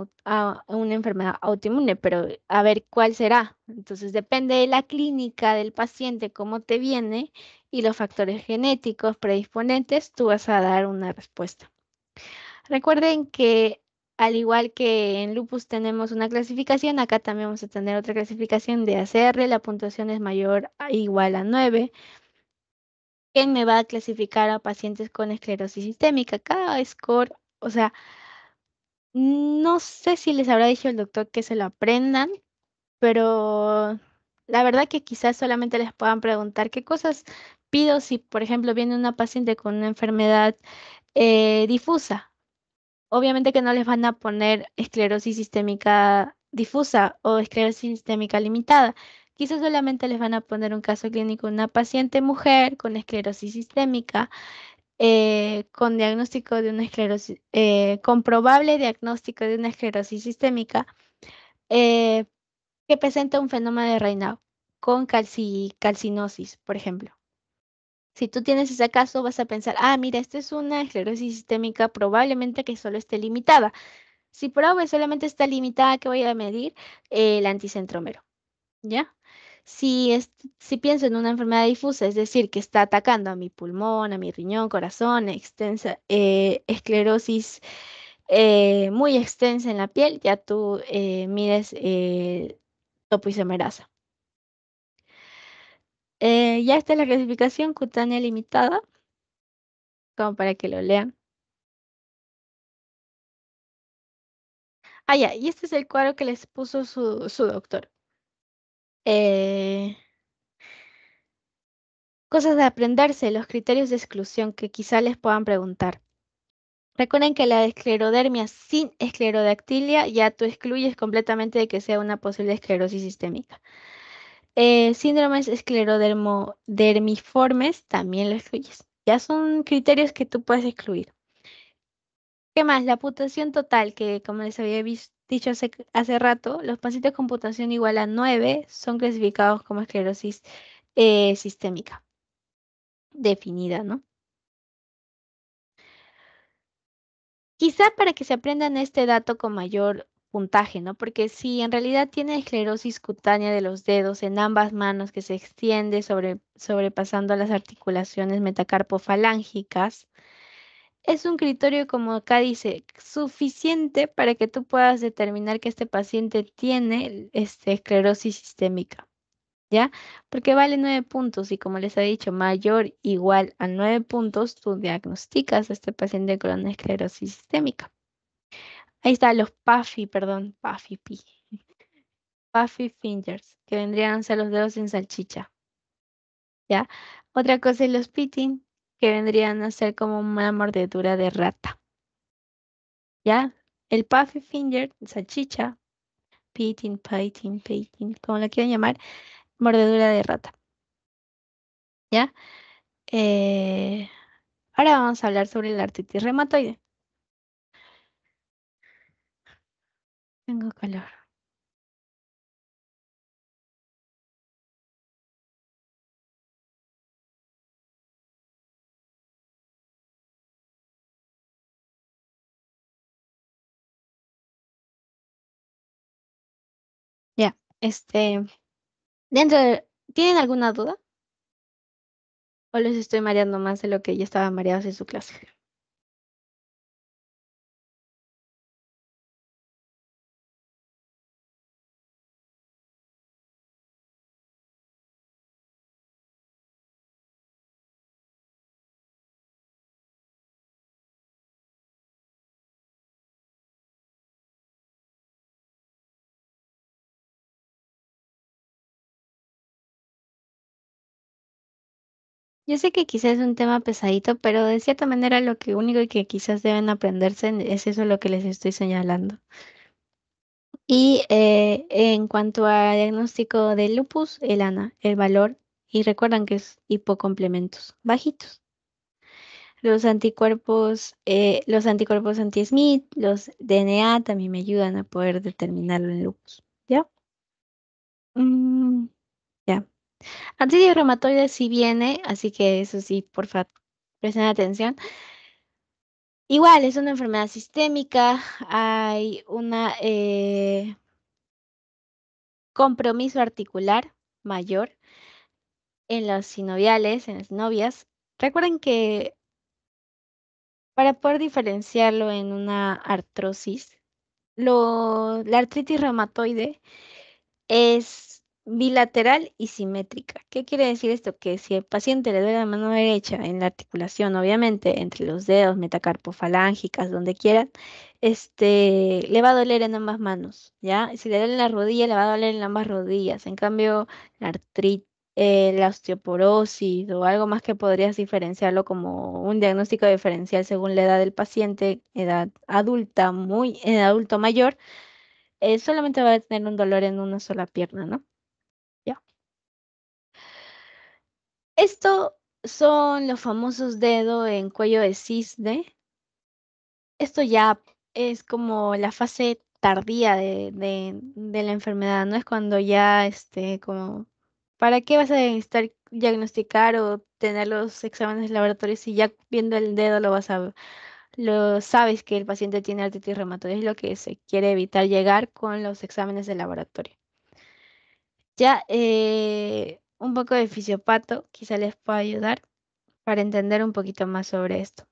una enfermedad autoinmune, pero a ver cuál será. Entonces depende de la clínica del paciente, cómo te viene y los factores genéticos predisponentes, tú vas a dar una respuesta. Recuerden que al igual que en lupus tenemos una clasificación, acá también vamos a tener otra clasificación de ACR, la puntuación es mayor o igual a 9. ¿Quién me va a clasificar a pacientes con esclerosis sistémica? Cada score, o sea, no sé si les habrá dicho el doctor que se lo aprendan, pero la verdad que quizás solamente les puedan preguntar qué cosas pido si, por ejemplo, viene una paciente con una enfermedad eh, difusa obviamente que no les van a poner esclerosis sistémica difusa o esclerosis sistémica limitada. Quizás solamente les van a poner un caso clínico, una paciente mujer con esclerosis sistémica, eh, con diagnóstico de una esclerosis, eh, con probable diagnóstico de una esclerosis sistémica, eh, que presenta un fenómeno de Raynaud con calcinosis, por ejemplo. Si tú tienes ese caso, vas a pensar, ah, mira, esta es una esclerosis sistémica probablemente que solo esté limitada. Si por solamente está limitada, ¿qué voy a medir? El anticentromero. ¿Ya? Si, pienso en una enfermedad difusa, es decir, que está atacando a mi pulmón, a mi riñón, corazón, extensa, eh, esclerosis eh, muy extensa en la piel, ya tú eh, mides eh, topoisomerasa. Eh, ya está la clasificación cutánea limitada, como para que lo lean. Ah, ya, y este es el cuadro que les puso su, doctor. Eh, cosas de aprenderse, los criterios de exclusión que quizá les puedan preguntar. Recuerden que la esclerodermia sin esclerodactilia ya tú excluyes completamente de que sea una posible esclerosis sistémica. Eh, síndromes esclerodermiformes también lo excluyes. Ya son criterios que tú puedes excluir. ¿Qué más? La putación total, que como les había dicho hace, rato, los pacientes con putación igual a 9 son clasificados como esclerosis eh, sistémica definida, ¿no? Quizá para que se aprendan este dato con mayor puntaje, ¿no? Porque si en realidad tiene esclerosis cutánea de los dedos en ambas manos que se extiende sobre, sobrepasando las articulaciones metacarpofalángicas, es un criterio, como acá dice, suficiente para que tú puedas determinar que este paciente tiene este, esclerosis sistémica. ¿Ya? Porque vale nueve puntos y como les he dicho, mayor igual a nueve puntos, tú diagnosticas a este paciente con una esclerosis sistémica. Ahí está, los puffy, perdón, puffy Puffy fingers, que vendrían a ser los dedos en salchicha. ¿Ya? Otra cosa es los pitting, que vendrían a ser como una mordedura de rata. ¿Ya? El puffy finger, salchicha, pitting, pitting, pitting, como lo quieran llamar, mordedura de rata. ¿Ya? Eh, ahora vamos a hablar sobre el artritis reumatoide. Tengo calor. Ya, este, dentro ¿tienen alguna duda? ¿O les estoy mareando más de lo que ya estaba mareados en su clase? Yo sé que quizás es un tema pesadito, pero de cierta manera lo que único que quizás deben aprenderse es eso lo que les estoy señalando. Y eh, en cuanto a diagnóstico de lupus, el ANA, el valor, y recuerdan que es hipocomplementos bajitos. Los anticuerpos, eh, los anticuerpos anti-Smith, los DNA también me ayudan a poder determinarlo en lupus. ¿Ya? Mm, artritis reumatoide sí viene, así que eso sí, por favor, presten atención. Igual, es una enfermedad sistémica, hay un eh, compromiso articular mayor en las sinoviales, en las novias. Recuerden que para poder diferenciarlo en una artrosis, la artritis reumatoide es bilateral y simétrica. ¿Qué quiere decir esto? Que si el paciente le duele la mano derecha en la articulación, obviamente, entre los dedos, metacarpofalángicas, donde quieran, este, le va a doler en ambas manos, ¿ya? Si le duele en la rodilla, le va a doler en ambas rodillas. En cambio, la artritis, eh, la osteoporosis o algo más que podrías diferenciarlo como un diagnóstico diferencial según la edad del paciente, edad adulta, muy, en adulto mayor, eh, solamente va a tener un dolor en una sola pierna, ¿no? Esto son los famosos dedos en cuello de cisne. Esto ya es como la fase tardía de, la enfermedad, ¿no? Es cuando ya, este, como, ¿para qué vas a estar diagnosticar o tener los exámenes de laboratorio si ya viendo el dedo lo vas a, lo sabes que el paciente tiene artritis reumatoide? Es lo que se quiere evitar llegar con los exámenes de laboratorio. Ya, eh, un poco de fisiopato quizá les pueda ayudar para entender un poquito más sobre esto.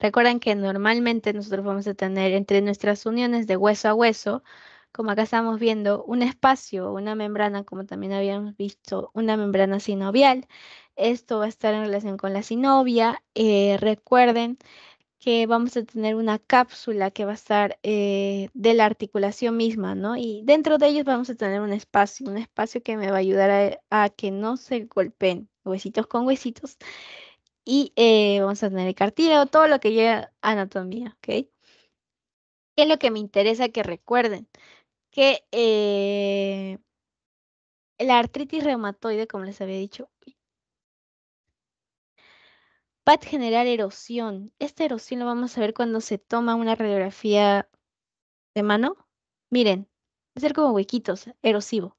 Recuerden que normalmente nosotros vamos a tener entre nuestras uniones de hueso a hueso, como acá estamos viendo, un espacio, una membrana, como también habíamos visto, una membrana sinovial. Esto va a estar en relación con la sinovia. Eh, recuerden que vamos a tener una cápsula que va a estar eh, de la articulación misma, ¿no? Y dentro de ellos vamos a tener un espacio, un espacio que me va a ayudar a, que no se golpeen huesitos con huesitos. Y eh, vamos a tener el cartílago, todo lo que lleva anatomía, ¿ok? ¿Qué es lo que me interesa que recuerden? Que eh, la artritis reumatoide, como les había dicho, va a generar erosión. Esta erosión lo vamos a ver cuando se toma una radiografía de mano. Miren, va a ser como huequitos, erosivo.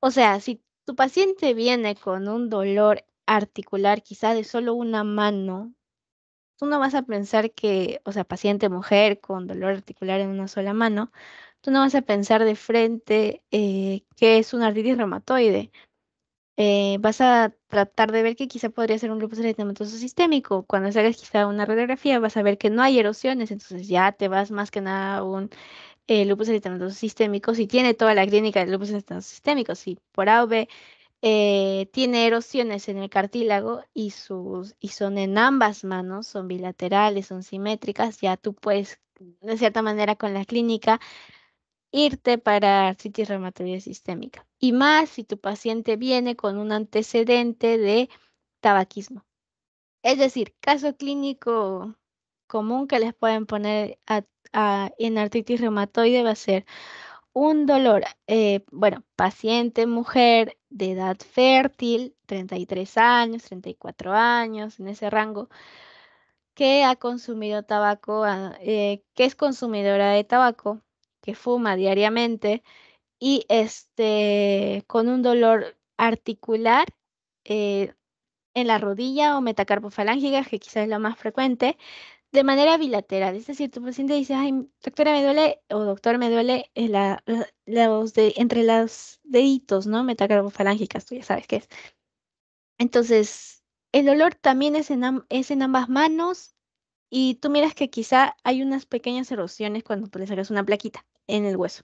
O sea, si tu paciente viene con un dolor articular, quizá de solo una mano, tú no vas a pensar que, o sea, paciente mujer con dolor articular en una sola mano, tú no vas a pensar de frente eh, que es una artritis reumatoide, eh, vas a tratar de ver que quizá podría ser un lupus eritematoso sistémico. Cuando hagas quizá una radiografía vas a ver que no hay erosiones, entonces ya te vas más que nada a un lupus eh, eritematoso sistémico, si tiene toda la clínica de lupus eritematoso sistémico, si por A eh, tiene erosiones en el cartílago y, sus, y son en ambas manos, son bilaterales, son simétricas, ya tú puedes, de cierta manera, con la clínica irte para artritis reumatoide sistémica. Y más si tu paciente viene con un antecedente de tabaquismo. Es decir, caso clínico común que les pueden poner en artritis reumatoide va a ser un dolor, eh, bueno, paciente, mujer de edad fértil, 33 años, 34 años, en ese rango, que ha consumido tabaco, ah, eh, que es consumidora de tabaco que fuma diariamente y este, con un dolor articular eh, en la rodilla o metacarpofalángica, que quizás es lo más frecuente, de manera bilateral. Es decir, tu paciente dice, ay, doctora, me duele, o doctor, me duele la, de, entre los deditos, ¿no? Metacarpofalángicas, tú ya sabes qué es. Entonces, el dolor también es en, en ambas manos y tú miras que quizá hay unas pequeñas erosiones cuando le sacas una plaquita en el hueso.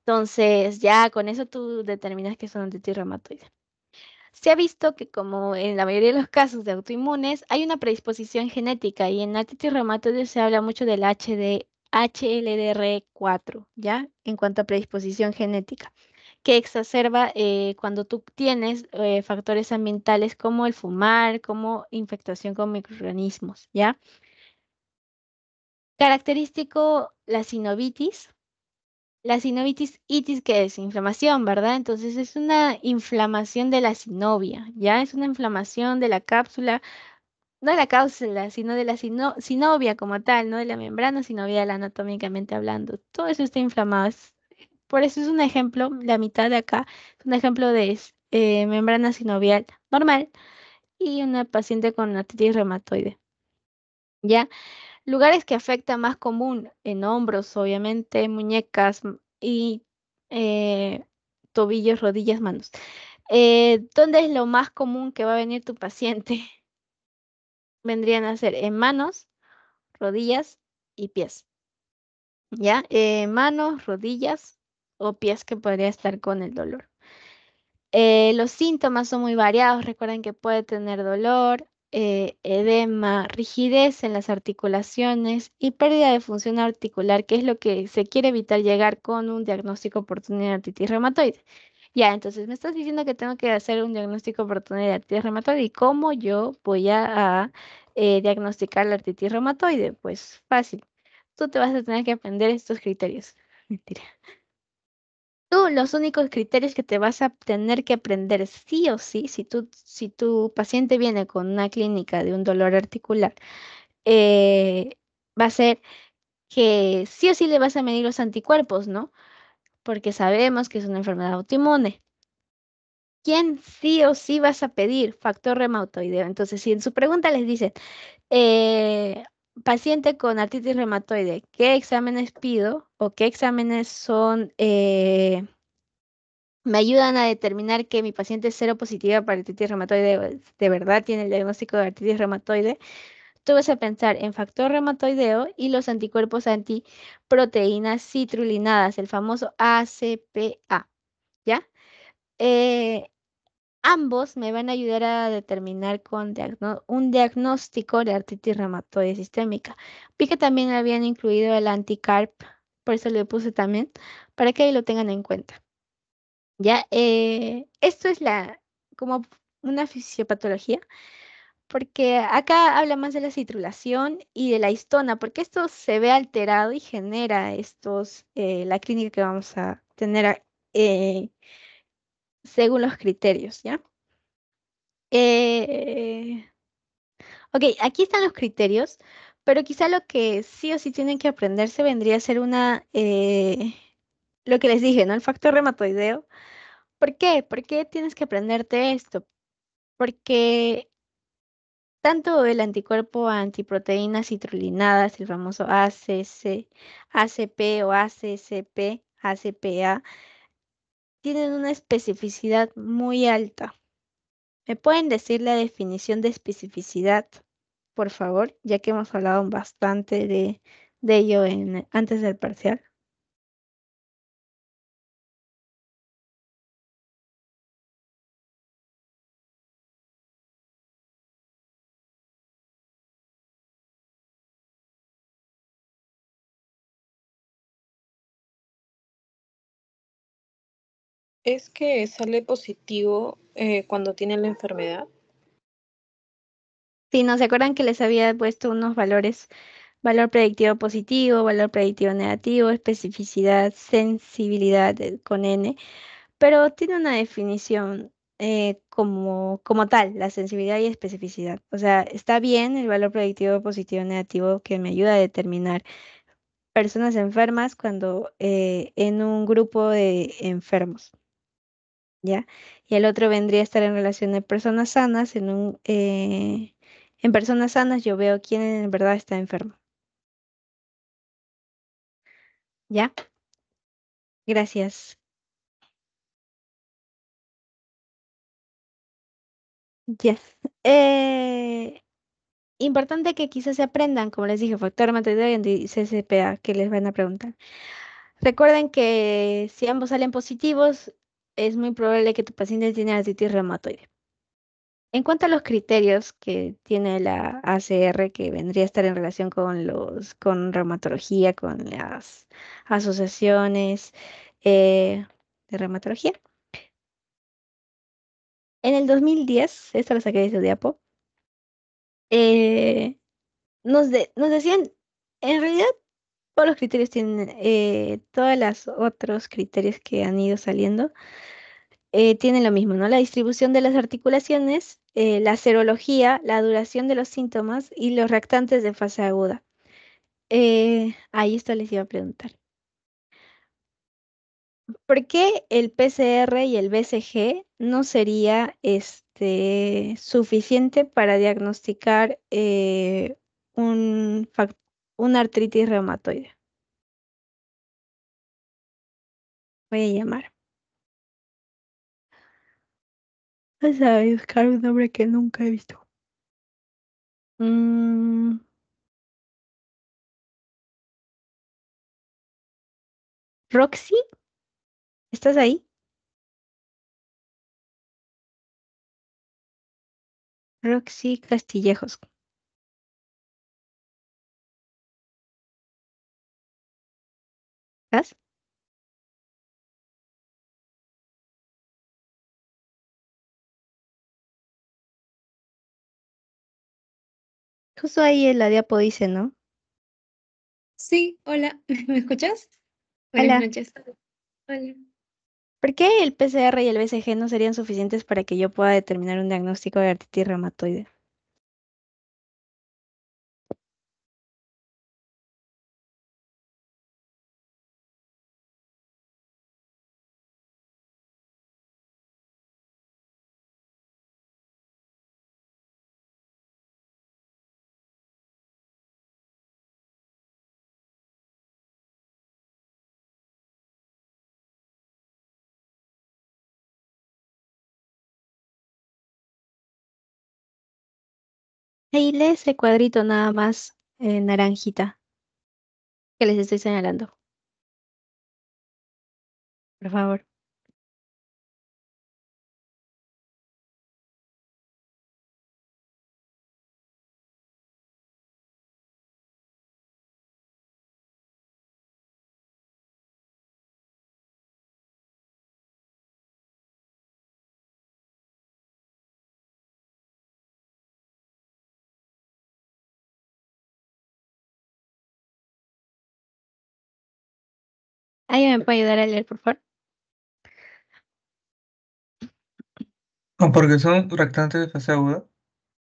Entonces, ya con eso tú determinas que son artritis reumatoide. Se ha visto que, como en la mayoría de los casos de autoinmunes, hay una predisposición genética y en artritis se habla mucho del HD, HLDR4, ¿ya? En cuanto a predisposición genética, que exacerba eh, cuando tú tienes eh, factores ambientales como el fumar, como infectación con microorganismos, ¿ya? Característico la sinovitis, la sinovitis, itis, que es? Inflamación, ¿verdad? Entonces es una inflamación de la sinovia, ¿ya? Es una inflamación de la cápsula, no de la cápsula, sino de la sinovia como tal, no de la membrana sinovial anatómicamente hablando. Todo eso está inflamado. por eso es un ejemplo, la mitad de acá, es un ejemplo de eh, membrana sinovial normal y una paciente con artritis reumatoide. ¿Ya? Lugares que afecta más común en hombros, obviamente, muñecas y eh, tobillos, rodillas, manos. Eh, ¿Dónde es lo más común que va a venir tu paciente? Vendrían a ser en manos, rodillas y pies. ¿Ya? Eh, manos, rodillas o pies que podría estar con el dolor. los síntomas son muy variados. Recuerden que puede tener dolor, eh, edema, rigidez en las articulaciones y pérdida de función articular, que es lo que se quiere evitar llegar con un diagnóstico oportuno de artritis reumatoide. Ya, entonces me estás diciendo que tengo que hacer un diagnóstico oportuno de artritis reumatoide. ¿Y cómo yo voy a, eh, diagnosticar la artritis reumatoide? Pues fácil. Tú te vas a tener que aprender estos criterios. Mentira los únicos criterios que te vas a tener que aprender sí o sí, si, tú, si tu paciente viene con una clínica de un dolor articular, eh, va a ser que sí o sí le vas a medir los anticuerpos, ¿no? Porque sabemos que es una enfermedad autoinmune. ¿Quién sí o sí vas a pedir? Factor remautoideo? Entonces, si en su pregunta les dicen, eh, paciente con artritis reumatoide, ¿qué exámenes pido o qué exámenes son, eh, me ayudan a determinar que mi paciente es cero positiva para artritis reumatoide, de verdad tiene el diagnóstico de artritis reumatoide? Tú vas a pensar en factor reumatoideo y los anticuerpos antiproteínas citrulinadas, el famoso ACPA, ¿ya? Eh, Ambos me van a ayudar a determinar con un diagnóstico de artritis reumatoide sistémica. Vi que también habían incluido el anticarp, por eso le puse también, para que ahí lo tengan en cuenta. Ya, eh, esto es la como una fisiopatología, porque acá habla más de la citrulación y de la histona, porque esto se ve alterado y genera estos, eh, la clínica que vamos a tener eh, según los criterios, ¿ya? Eh, ok, aquí están los criterios, pero quizá lo que sí o sí tienen que aprenderse vendría a ser una, eh, lo que les dije, ¿no? El factor reumatoideo. ¿Por qué? ¿Por qué tienes que aprenderte esto? Porque tanto el anticuerpo antiproteínas citrulinadas, el famoso ACC, ACP o ACCP, ACPA, tienen una especificidad muy alta. ¿Me pueden decir la definición de especificidad, por favor? Ya que hemos hablado bastante de, ello antes del parcial. es que sale positivo eh, cuando tienen la enfermedad. Sí, no se acuerdan que les había puesto unos valores, valor predictivo positivo, valor predictivo negativo, especificidad, sensibilidad eh, con N, pero tiene una definición eh, como, como tal, la sensibilidad y especificidad. O sea, está bien el valor predictivo positivo negativo que me ayuda a determinar personas enfermas cuando en un grupo de enfermos. Y el otro vendría a estar en relación de personas sanas. En, un, eh, en personas sanas yo veo quién en verdad está enfermo. ¿Ya? Gracias. Ya. Eh, importante que quizás se aprendan, como les dije, factor material y CCPA que les van a preguntar. Recuerden que si ambos salen positivos, es muy probable que tu paciente tiene artritis reumatoide. En cuanto a los criterios que tiene la ACR, que vendría a estar en relación con los, con reumatología, con las asociaciones eh, de reumatología. En el 2010, esta lo saqué de Diapo, eh, nos, nos decían, en realidad todos los criterios tienen, eh, todas otros criterios que han ido saliendo, eh, tienen lo mismo, ¿no? La distribución de las articulaciones, eh, la serología, la duración de los síntomas y los reactantes de fase aguda. Eh, ahí esto les iba a preguntar. ¿Por qué el PCR y el BCG no sería este, suficiente para diagnosticar un, factor una artritis reumatoide. Voy a llamar. Vas a buscar un nombre que nunca he visto. Mm. Roxy, ¿estás ahí? Roxy Castillejos. Justo ahí en la diapo dice, ¿no? Sí, hola, ¿me escuchas? Hola. ¿Por qué el PCR y el BCG no serían suficientes para que yo pueda determinar un diagnóstico de artritis reumatoide? Ahí lee ese cuadrito nada más en eh, naranjita que les estoy señalando. Por favor. ¿Alguien me puede ayudar a leer, por favor? Porque son reactantes de fase aguda.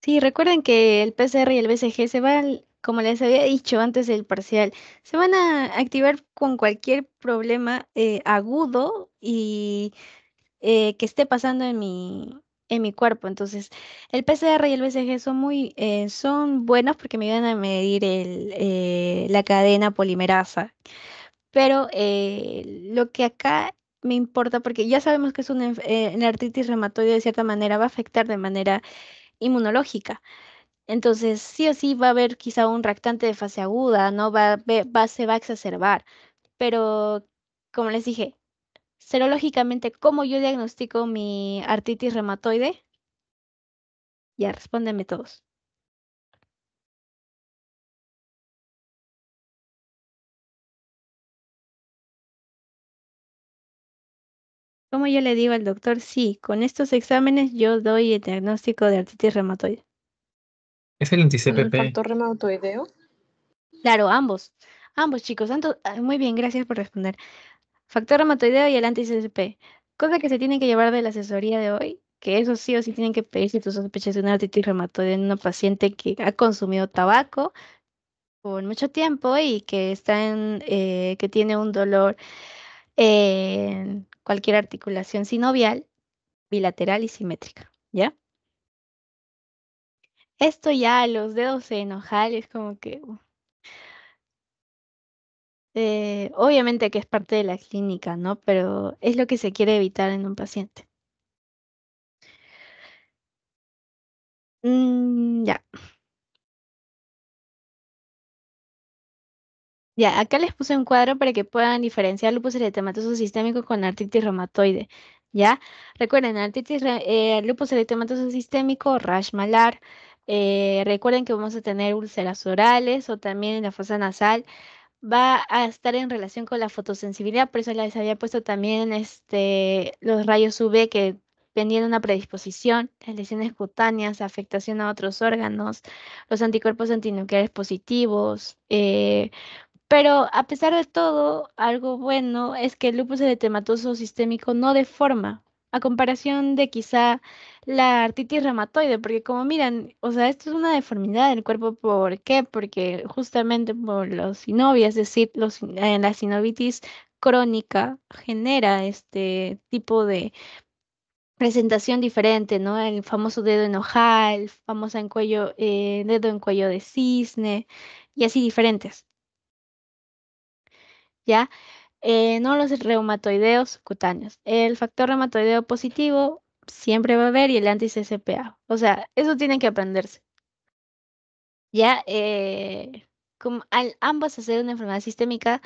Sí, recuerden que el PCR y el BCG se van, como les había dicho antes el parcial, se van a activar con cualquier problema eh, agudo y eh, que esté pasando en mi, en mi cuerpo. Entonces, el PCR y el BCG son muy, eh, son buenos porque me ayudan a medir la cadena polimerasa. Pero eh, lo que acá me importa, porque ya sabemos que es una eh, artritis reumatoide de cierta manera va a afectar de manera inmunológica. Entonces, sí o sí va a haber quizá un reactante de fase aguda, ¿no? Va, se va a exacerbar. Pero, como les dije, serológicamente, ¿cómo yo diagnostico mi artritis reumatoide? Ya, respóndeme todos. Como yo le digo al doctor, sí, con estos exámenes yo doy el diagnóstico de artritis reumatoide. ¿Es el anti el ¿Factor reumatoideo? Claro, ambos. Ambos, chicos. muy bien, gracias por responder. Factor reumatoideo y el anti Cosa que se tiene que llevar de la asesoría de hoy, que eso sí o sí tienen que pedir si tú sospechas de una artritis reumatoide en una paciente que ha consumido tabaco por mucho tiempo y que está en, eh, que tiene un dolor cualquier articulación sinovial, bilateral y simétrica, ¿ya? Esto ya los dedos se enojan, es como que... Eh, obviamente que es parte de la clínica, ¿no? Pero es lo que se quiere evitar en un paciente. Mm, ya. Ya, acá les puse un cuadro para que puedan diferenciar lupus eritematoso sistémico con artritis reumatoide. ¿Ya? Recuerden, artritis, eh, lupus eritematoso sistémico, rash malar. Eh, recuerden que vamos a tener úlceras orales o también en la fosa nasal. Va a estar en relación con la fotosensibilidad, por eso les había puesto también este, los rayos UV que tenían una predisposición, las lesiones cutáneas, afectación a otros órganos, los anticuerpos antinucleares positivos, eh, pero a pesar de todo, algo bueno es que el lupus eritematoso sistémico no deforma, a comparación de quizá la artritis reumatoide, porque como miran, o sea, esto es una deformidad del cuerpo, ¿por qué? Porque justamente por los sinovias, es decir, eh, la sinovitis crónica genera este tipo de presentación diferente, ¿no? El famoso dedo en hoja, el en cuello, eh, dedo en cuello de cisne y así diferentes. ¿ya? Eh, no los reumatoideos cutáneos. El factor reumatoideo positivo siempre va a haber y el anti-CCPA. O sea, eso tiene que aprenderse. Ya, eh, como al ambas hacer una enfermedad sistémica,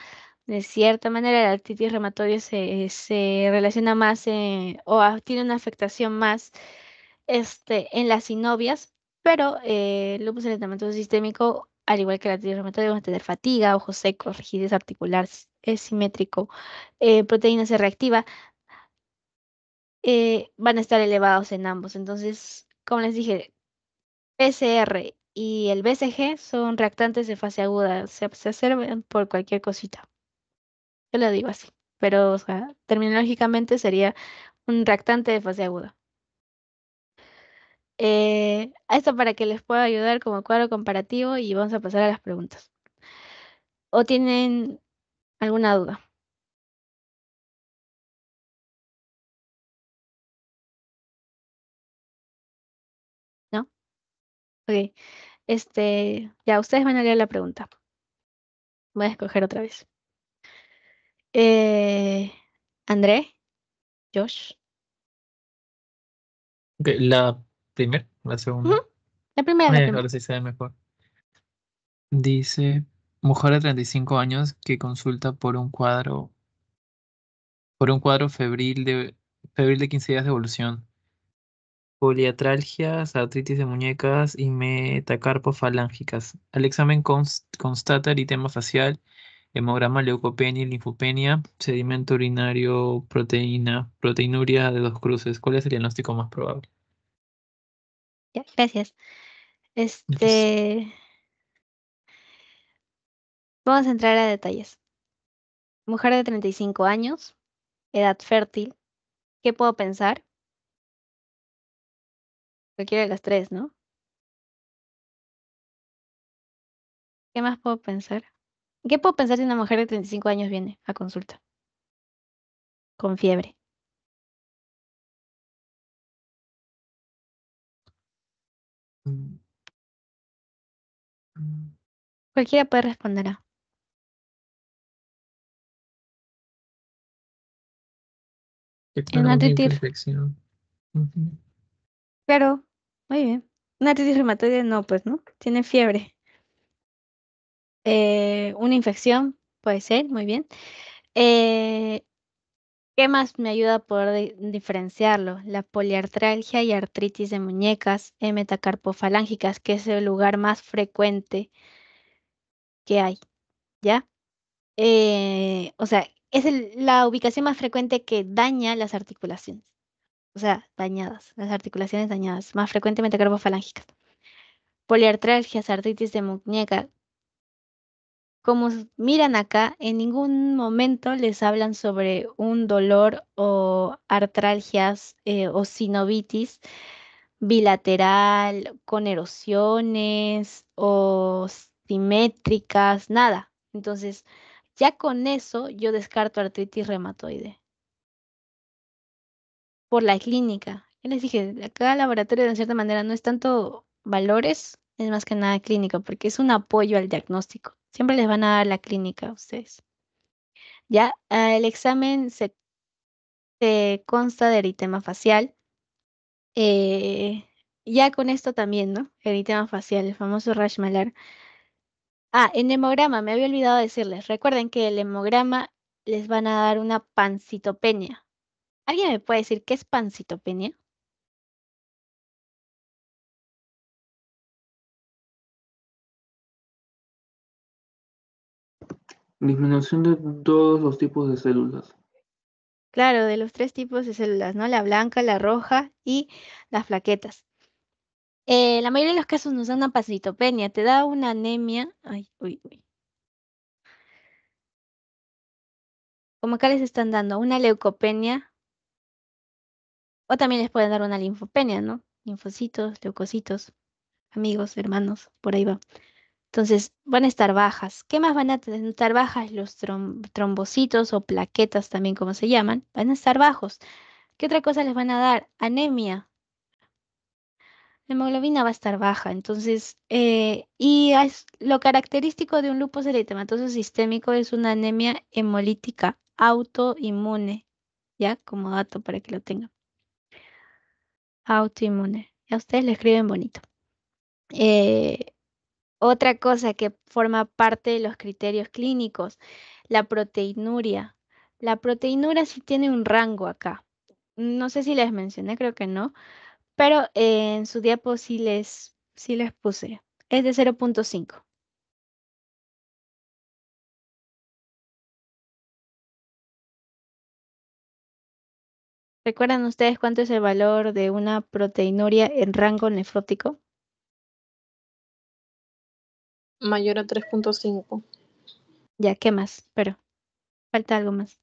de cierta manera la artritis reumatoide se, relaciona más eh, o tiene una afectación más este, en las sinovias, pero el lupus eritematoso sistémico, al igual que la artritis reumatoide, va a tener fatiga, ojos secos, rigidez articular, es simétrico, eh, proteína C reactiva, eh, van a estar elevados en ambos. Entonces, como les dije, PCR y el BCG son reactantes de fase aguda, se, sirven por cualquier cosita. Yo lo digo así, pero sea, terminológicamente sería un reactante de fase aguda. Eh, esto para que les pueda ayudar como cuadro comparativo y vamos a pasar a las preguntas. ¿O tienen ¿Alguna duda? ¿No? Ok. Este, ya, ustedes van a leer la pregunta. Voy a escoger otra vez. Eh, André, Josh. la primera, la segunda. La primera. se mejor. Dice, Mujer de 35 años que consulta por un cuadro por un cuadro febril de febril de 15 días de evolución. Poliatralgias, artritis de muñecas y metacarpofalángicas. Al examen constata eritema facial, hemograma, leucopenia, linfopenia, sedimento urinario, proteína, proteinuria de dos cruces. ¿Cuál es el diagnóstico más probable? gracias. Este, Vamos a entrar a detalles. Mujer de 35 años, edad fértil. ¿Qué puedo pensar? Cualquiera de las tres, ¿no? ¿Qué más puedo pensar? ¿Qué puedo pensar si una mujer de 35 años viene a consulta? Con fiebre. Mm. Mm. Cualquiera puede responder. A. Pero, muy bien. Una artritis reumatoide no, pues, ¿no? Tiene fiebre. Eh, una infección, puede ser, muy bien. Eh, ¿Qué más me ayuda a poder diferenciarlo? La poliartralgia y artritis de muñecas eh, Metacarpofalángicas que es el lugar más frecuente que hay, ¿ya? o sea, es la ubicación más frecuente que daña las articulaciones. O sea, dañadas, las articulaciones dañadas, más frecuentemente carbofalángicas. Poliartralgias, artritis de muñeca. Como miran acá, en ningún momento les hablan sobre un dolor o artralgias eh, o sinovitis bilateral, con erosiones o simétricas, nada. Entonces, ya con eso yo descarto artritis reumatoide. Por la clínica. Ya les dije, cada laboratorio de cierta manera no es tanto valores, es más que nada clínica, porque es un apoyo al diagnóstico. Siempre les van a dar la clínica a ustedes. Ya, ah, el examen se, consta de eritema facial. Eh, ya con esto también, ¿no? Eritema facial, el famoso rash malar. Ah, en hemograma, me había olvidado decirles. Recuerden que el hemograma les van a dar una pancitopenia. ¿Alguien me puede decir qué es pancitopenia? Disminución de todos los tipos de células. Claro, de los tres tipos de células, ¿no? La blanca, la roja y las flaquetas. Eh, la mayoría de los casos nos dan una pasitopenia, te da una anemia. Ay, uy, uy. Como acá les están dando una leucopenia. O también les pueden dar una linfopenia, ¿no? Linfocitos, leucocitos, amigos, hermanos, por ahí va. Entonces, van a estar bajas. ¿Qué más van a estar bajas? Los trombocitos o plaquetas también, como se llaman, van a estar bajos. ¿Qué otra cosa les van a dar? Anemia, la hemoglobina va a estar baja. Entonces, eh, y lo característico de un lupus eritematoso sistémico es una anemia hemolítica autoinmune, ¿ya? Como dato para que lo tengan. Autoinmune. Ya ustedes le escriben bonito. Eh, otra cosa que forma parte de los criterios clínicos, la proteinuria. La proteinuria sí tiene un rango acá. No sé si les mencioné, creo que no pero en su diapo les, sí les puse. Es de 0.5. ¿Recuerdan ustedes cuánto es el valor de una proteinuria en rango nefrótico? Mayor a 3.5. Ya, ¿qué más? Pero falta algo más.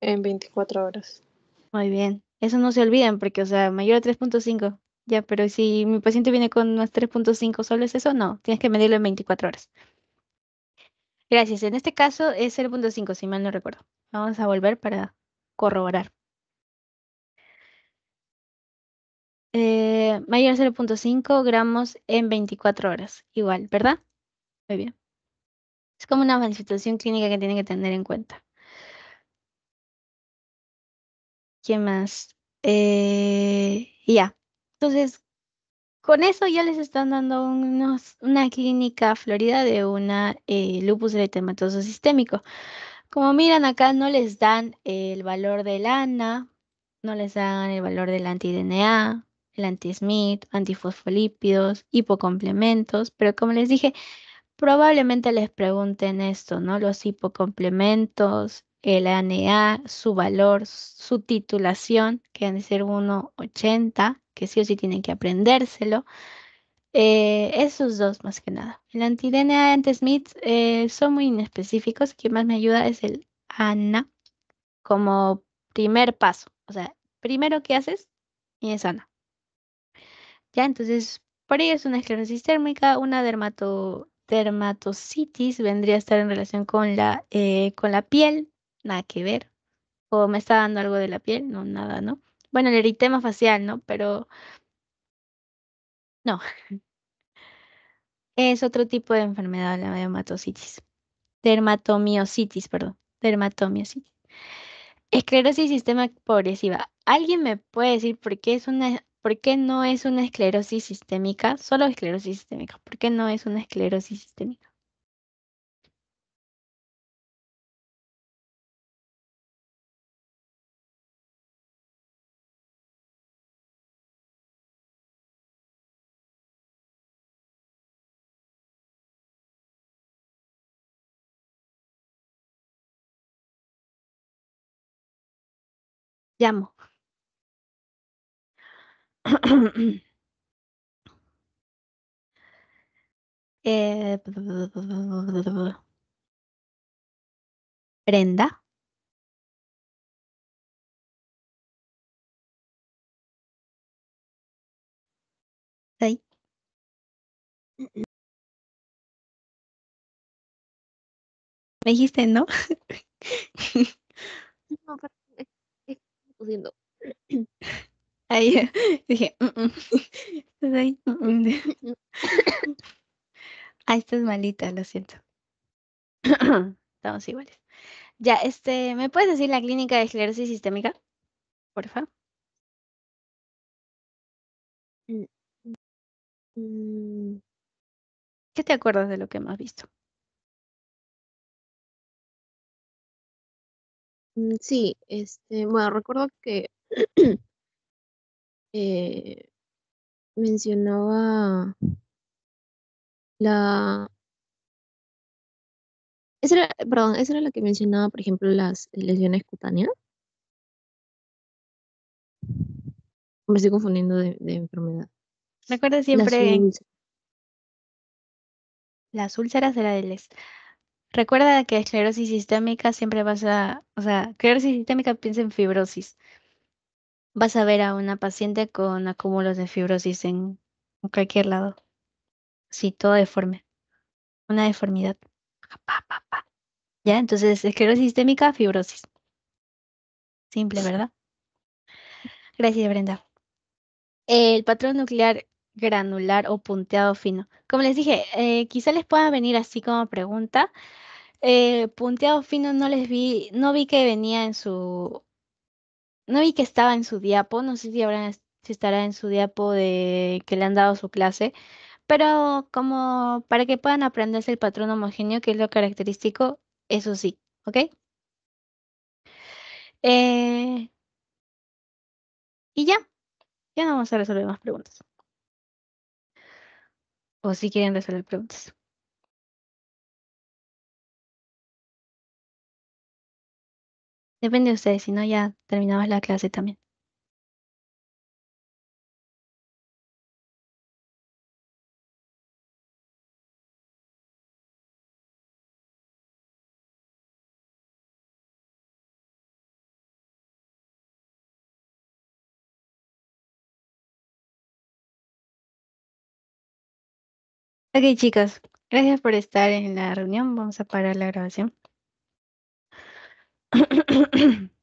En 24 horas. Muy bien. Eso no se olviden, porque, o sea, mayor a 3.5. Ya, pero si mi paciente viene con más 3.5 es eso no. Tienes que medirlo en 24 horas. Gracias. En este caso es 0.5, si mal no recuerdo. Vamos a volver para corroborar. Eh, mayor a 0.5 gramos en 24 horas. Igual, ¿verdad? Muy bien. Es como una manifestación clínica que tienen que tener en cuenta. ¿Quién más? Eh, ya. Entonces, con eso ya les están dando una clínica florida de una eh, lupus eritematoso sistémico. Como miran acá, no les dan el valor del ANA, no les dan el valor del anti-DNA, el anti-Smith, antifosfolípidos, hipocomplementos, pero como les dije, probablemente les pregunten esto, ¿no? Los hipocomplementos, el ANA su valor, su titulación, que han de ser 1.80, que sí o sí tienen que aprendérselo. Eh, esos dos más que nada. El anti-DNA anti-Smith eh, son muy inespecíficos. Que más me ayuda es el ANA como primer paso. O sea, primero que haces y es ANA. Ya, entonces, por ello es una esclerosis térmica, una dermatocitis vendría a estar en relación con la, eh, con la piel, nada que ver. O me está dando algo de la piel, no, nada, ¿no? Bueno, el eritema facial, ¿no? Pero no. Es otro tipo de enfermedad, la dermatositis. Dermatomiositis, perdón. Dermatomiositis. Esclerosis sistémica progresiva. ¿Alguien me puede decir por es una por qué no es una esclerosis sistémica? Solo esclerosis sistémica. ¿Por qué no es una esclerosis sistémica? llamo. eh, Brenda. Sí. Me dijiste, ¿no? no, pero tosiendo. Ahí dije, estás estás malita, lo siento. Estamos iguales. Ya, este, ¿me puedes decir la clínica de esclerosis sistémica? Porfa. Mm, mm, mm. ¿Qué te acuerdas de lo que hemos visto? Mm, sí, este, bueno, recuerdo que eh, mencionaba la... era, perdón, esa era la que mencionaba, por ejemplo, las lesiones cutáneas. Me estoy confundiendo de, enfermedad. Recuerda siempre las úlceras. las úlceras era Recuerda que esclerosis sistémica siempre vas a, o sea, esclerosis sistémica piensa en fibrosis. Vas a ver a una paciente con acúmulos de fibrosis en, cualquier lado. Sí, todo deforme. Una deformidad. Ya, entonces, esclerosis sistémica, fibrosis. Simple, ¿verdad? Gracias, Brenda. El patrón nuclear granular o punteado fino. Como les dije, eh, quizá les pueda venir así como pregunta. Eh, punteado fino no les vi, no vi que venía en su, no vi que estaba en su diapo, no sé si, habrán, si estará en su diapo de que le han dado su clase, pero como para que puedan aprenderse el patrón homogéneo, que es lo característico, eso sí, ¿ok? Eh, y ya, ya no vamos a resolver más preguntas o si quieren resolver preguntas. Depende de ustedes, si no ya terminamos la clase también. Ok, chicos, gracias por estar en la reunión. Vamos a parar la grabación.